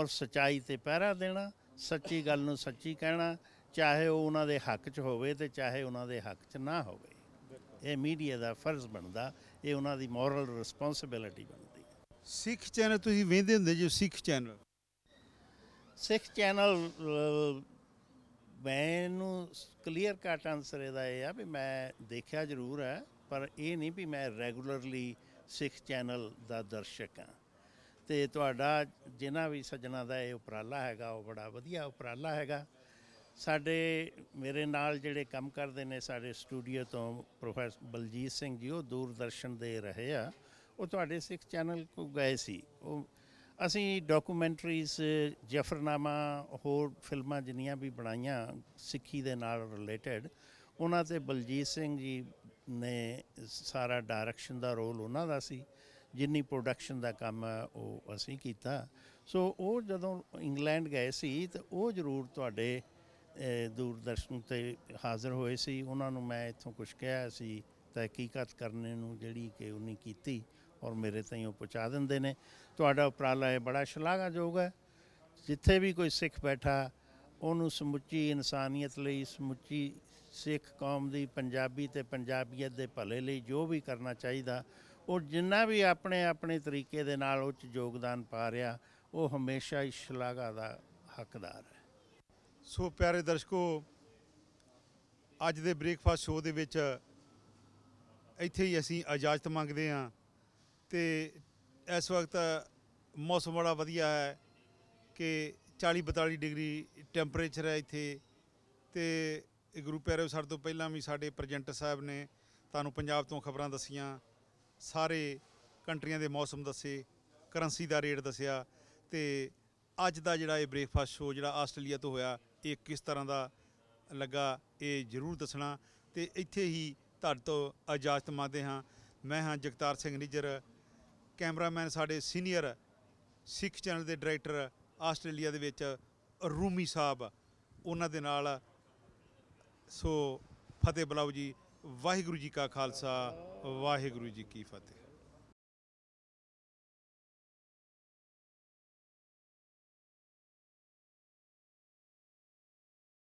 ਔਰ ਸਚਾਈ ਤੇ ਪਹਿਰਾ ਦੇਣਾ ਸੱਚੀ ਗੱਲ ਨੂੰ ਸੱਚੀ ਕਹਿਣਾ ਚਾਹੇ ਉਹ ਉਹਨਾਂ ਦੇ ਹੱਕ 'ਚ ਹੋਵੇ ਤੇ ਚਾਹੇ ਉਹਨਾਂ ਦੇ ਹੱਕ 'ਚ ਨਾ ਹੋਵੇ ਇਹ ਮੀਡੀਆ ਦਾ ਫਰਜ਼ ਬਣਦਾ ਇਹ ਉਹਨਾਂ ਦੀ ਮੋਰਲ ਰਿਸਪੌਂਸਿਬਿਲਟੀ ਬਣਦੀ ਸਿੱਖ ਚੈਨਲ ਤੁਸੀਂ ਵੇਖਦੇ ਹੁੰਦੇ ਜੋ ਸਿੱਖ ਚੈਨਲ ਸਿੱਖ ਚੈਨਲ ਮੈਨੂੰ ਕਲੀਅਰ ਕਟ ਆਨਸਰ ਇਹਦਾ ਇਹ ਆ ਵੀ ਮੈਂ ਦੇਖਿਆ ਜ਼ਰੂਰ ਹੈ ਪਰ ਇਹ ਨਹੀਂ ਵੀ ਮੈਂ ਰੈਗੂਲਰਲੀ ਸਿੱਖ ਚੈਨਲ ਦਾ ਦਰਸ਼ਕ ਹਾਂ ਤੇ ਤੁਹਾਡਾ ਜਿਨ੍ਹਾਂ ਵੀ ਸੱਜਣਾ ਦਾ ਇਹ ਉਪਰਾਲਾ ਹੈਗਾ ਉਹ ਬੜਾ ਵਧੀਆ ਉਪਰਾਲਾ ਹੈਗਾ ਸਾਡੇ ਮੇਰੇ ਨਾਲ ਜਿਹੜੇ ਕੰਮ ਕਰਦੇ ਨੇ ਸਾਡੇ ਸਟੂਡੀਓ ਤੋਂ ਪ੍ਰੋਫੈਸਰ ਬਲਜੀਤ ਸਿੰਘ ਜੀ ਉਹ ਦੂਰਦਰਸ਼ਨ ਦੇ ਰਹੇ ਆ ਉਹ ਤੁਹਾਡੇ ਸਿੱਖ ਚੈਨਲ ਕੋ ਗਏ ਸੀ ਉਹ ਅਸੀਂ ਡਾਕੂਮੈਂਟਰੀਜ਼ ਜਫਰਨਾਮਾ ਹੋਰ ਫਿਲਮਾਂ ਜਿੰਨੀਆਂ ਵੀ ਬਣਾਈਆਂ ਸਿੱਖੀ ਦੇ ਨਾਲ ਰਿਲੇਟਡ ਉਹਨਾਂ ਤੇ ਬਲਜੀਤ ਸਿੰਘ ਜੀ ਨੇ ਸਾਰਾ ਡਾਇਰੈਕਸ਼ਨ ਦਾ ਰੋਲ ਉਹਨਾਂ ਦਾ ਸੀ ਜਿੰਨੀ ਪ੍ਰੋਡਕਸ਼ਨ ਦਾ ਕੰਮ ਉਹ ਅਸੀਂ ਕੀਤਾ ਸੋ ਉਹ ਜਦੋਂ ਇੰਗਲੈਂਡ ਗਏ ਸੀ ਤੇ ਉਹ ਜ਼ਰੂਰ ਤੁਹਾਡੇ ਦੂਰਦਰਸ਼ਨ ਤੇ ਹਾਜ਼ਰ ਹੋਏ ਸੀ ਉਹਨਾਂ ਨੂੰ ਮੈਂ ਇੱਥੋਂ ਕੁਝ ਕਿਹਾ ਸੀ ਤਹਿਕੀਕਤ ਕਰਨੇ ਨੂੰ ਜਿਹੜੀ ਕਿ ਉਹਨੇ ਕੀਤੀ ਔਰ ਮੇਰੇ ਤਾਈਂ ਉਹ ਪਹੁੰਚਾ ਦਿੰਦੇ ਨੇ ਤੁਹਾਡਾ ਉਪਰਾਲਾ ਇਹ ਬੜਾ ਸ਼ਲਾਘਾਯੋਗ ਹੈ ਜਿੱਥੇ ਵੀ ਕੋਈ ਸਿੱਖ ਬੈਠਾ ਉਹਨੂੰ ਸਮੁੱਚੀ ਇਨਸਾਨੀਅਤ ਲਈ ਸਮੁੱਚੀ ਸਿੱਖ ਕੌਮ ਦੀ ਪੰਜਾਬੀ ਤੇ ਪੰਜਾਬੀਅਤ ਦੇ ਭਲੇ ਲਈ ਜੋ ਵੀ ਕਰਨਾ ਚਾਹੀਦਾ ਉਹ ਜਿੰਨਾ ਵੀ ਆਪਣੇ ਆਪਣੇ ਤਰੀਕੇ ਦੇ ਨਾਲ ਉੱਚ ਯੋਗਦਾਨ ਪਾ ਰਿਹਾ ਉਹ ਹਮੇਸ਼ਾ ਹੀ ਸ਼ਲਾਘਾ ਦਾ ਹੱਕਦਾਰ ਹੈ ਸੋ ਪਿਆਰੇ ਦਰਸ਼ਕੋ ਅੱਜ ਦੇ ਬ੍ਰੇਕਫਾਸਟ ਸ਼ੋਅ ਦੇ ਵਿੱਚ
ਇੱਥੇ ਹੀ ਅਸੀਂ ਇਜਾਜ਼ਤ ਮੰਗਦੇ ਹਾਂ ਤੇ ਇਸ ਵਕਤ ਮੌਸਮ ਬੜਾ ਵਧੀਆ ਹੈ ਕਿ 40 42 ਡਿਗਰੀ ਟੈਂਪਰੇਚਰ ਹੈ ਇੱਥੇ ਤੇ ਗੁਰੂ ਪਿਆਰੇ ਸਰ ਤੋਂ ਪਹਿਲਾਂ ਵੀ ਸਾਡੇ ਪ੍ਰੈਜੈਂਟਰ ਸਾਹਿਬ ਨੇ ਤੁਹਾਨੂੰ ਪੰਜਾਬ ਤੋਂ ਖਬਰਾਂ ਦਸੀਆਂ ਸਾਰੇ ਕੰਟਰੀਆਂ ਦੇ ਮੌਸਮ ਦੱਸੇ ਕਰੰਸੀ ਦਾ ਰੇਟ ਦੱਸਿਆ ਤੇ ਅੱਜ ਦਾ ਜਿਹੜਾ ਇਹ ਬ੍ਰੇਕਫਾਸਟ ਸ਼ੋਅ ਜਿਹੜਾ ਆਸਟ੍ਰੇਲੀਆ ਤੋਂ ਹੋਇਆ ਇਹ ਕਿਸ ਤਰ੍ਹਾਂ ਦਾ ਲੱਗਾ ਇਹ ਜ਼ਰੂਰ ਦੱਸਣਾ ਤੇ ਇੱਥੇ ਹੀ ਤੁਹਾਡੇ ਤੋਂ ਇਜਾਜ਼ਤ ਮੰਗਦੇ ਹਾਂ ਮੈਂ ਹਾਂ ਜਗਤਾਰ ਸਿੰਘ ਨਿਜਰ ਕੈਮਰਾਮੈਨ ਸਾਡੇ ਸੀਨੀਅਰ ਸਿੱਖ ਚੈਨਲ ਦੇ ਡਾਇਰੈਕਟਰ ਆਸਟ੍ਰੇਲੀਆ ਦੇ ਵਿੱਚ ਰੂਮੀ ਸਾਹਿਬ ਉਹਨਾਂ ਦੇ ਨਾਲ ਸੋ ਫਤਿਹ ਬਲਾਉ ਜੀ ਵਾਹਿਗੁਰੂ ਜੀ ਕਾ ਖਾਲਸਾ ਵਾਹਿਗੁਰੂ ਜੀ ਕੀ ਫਤਿਹ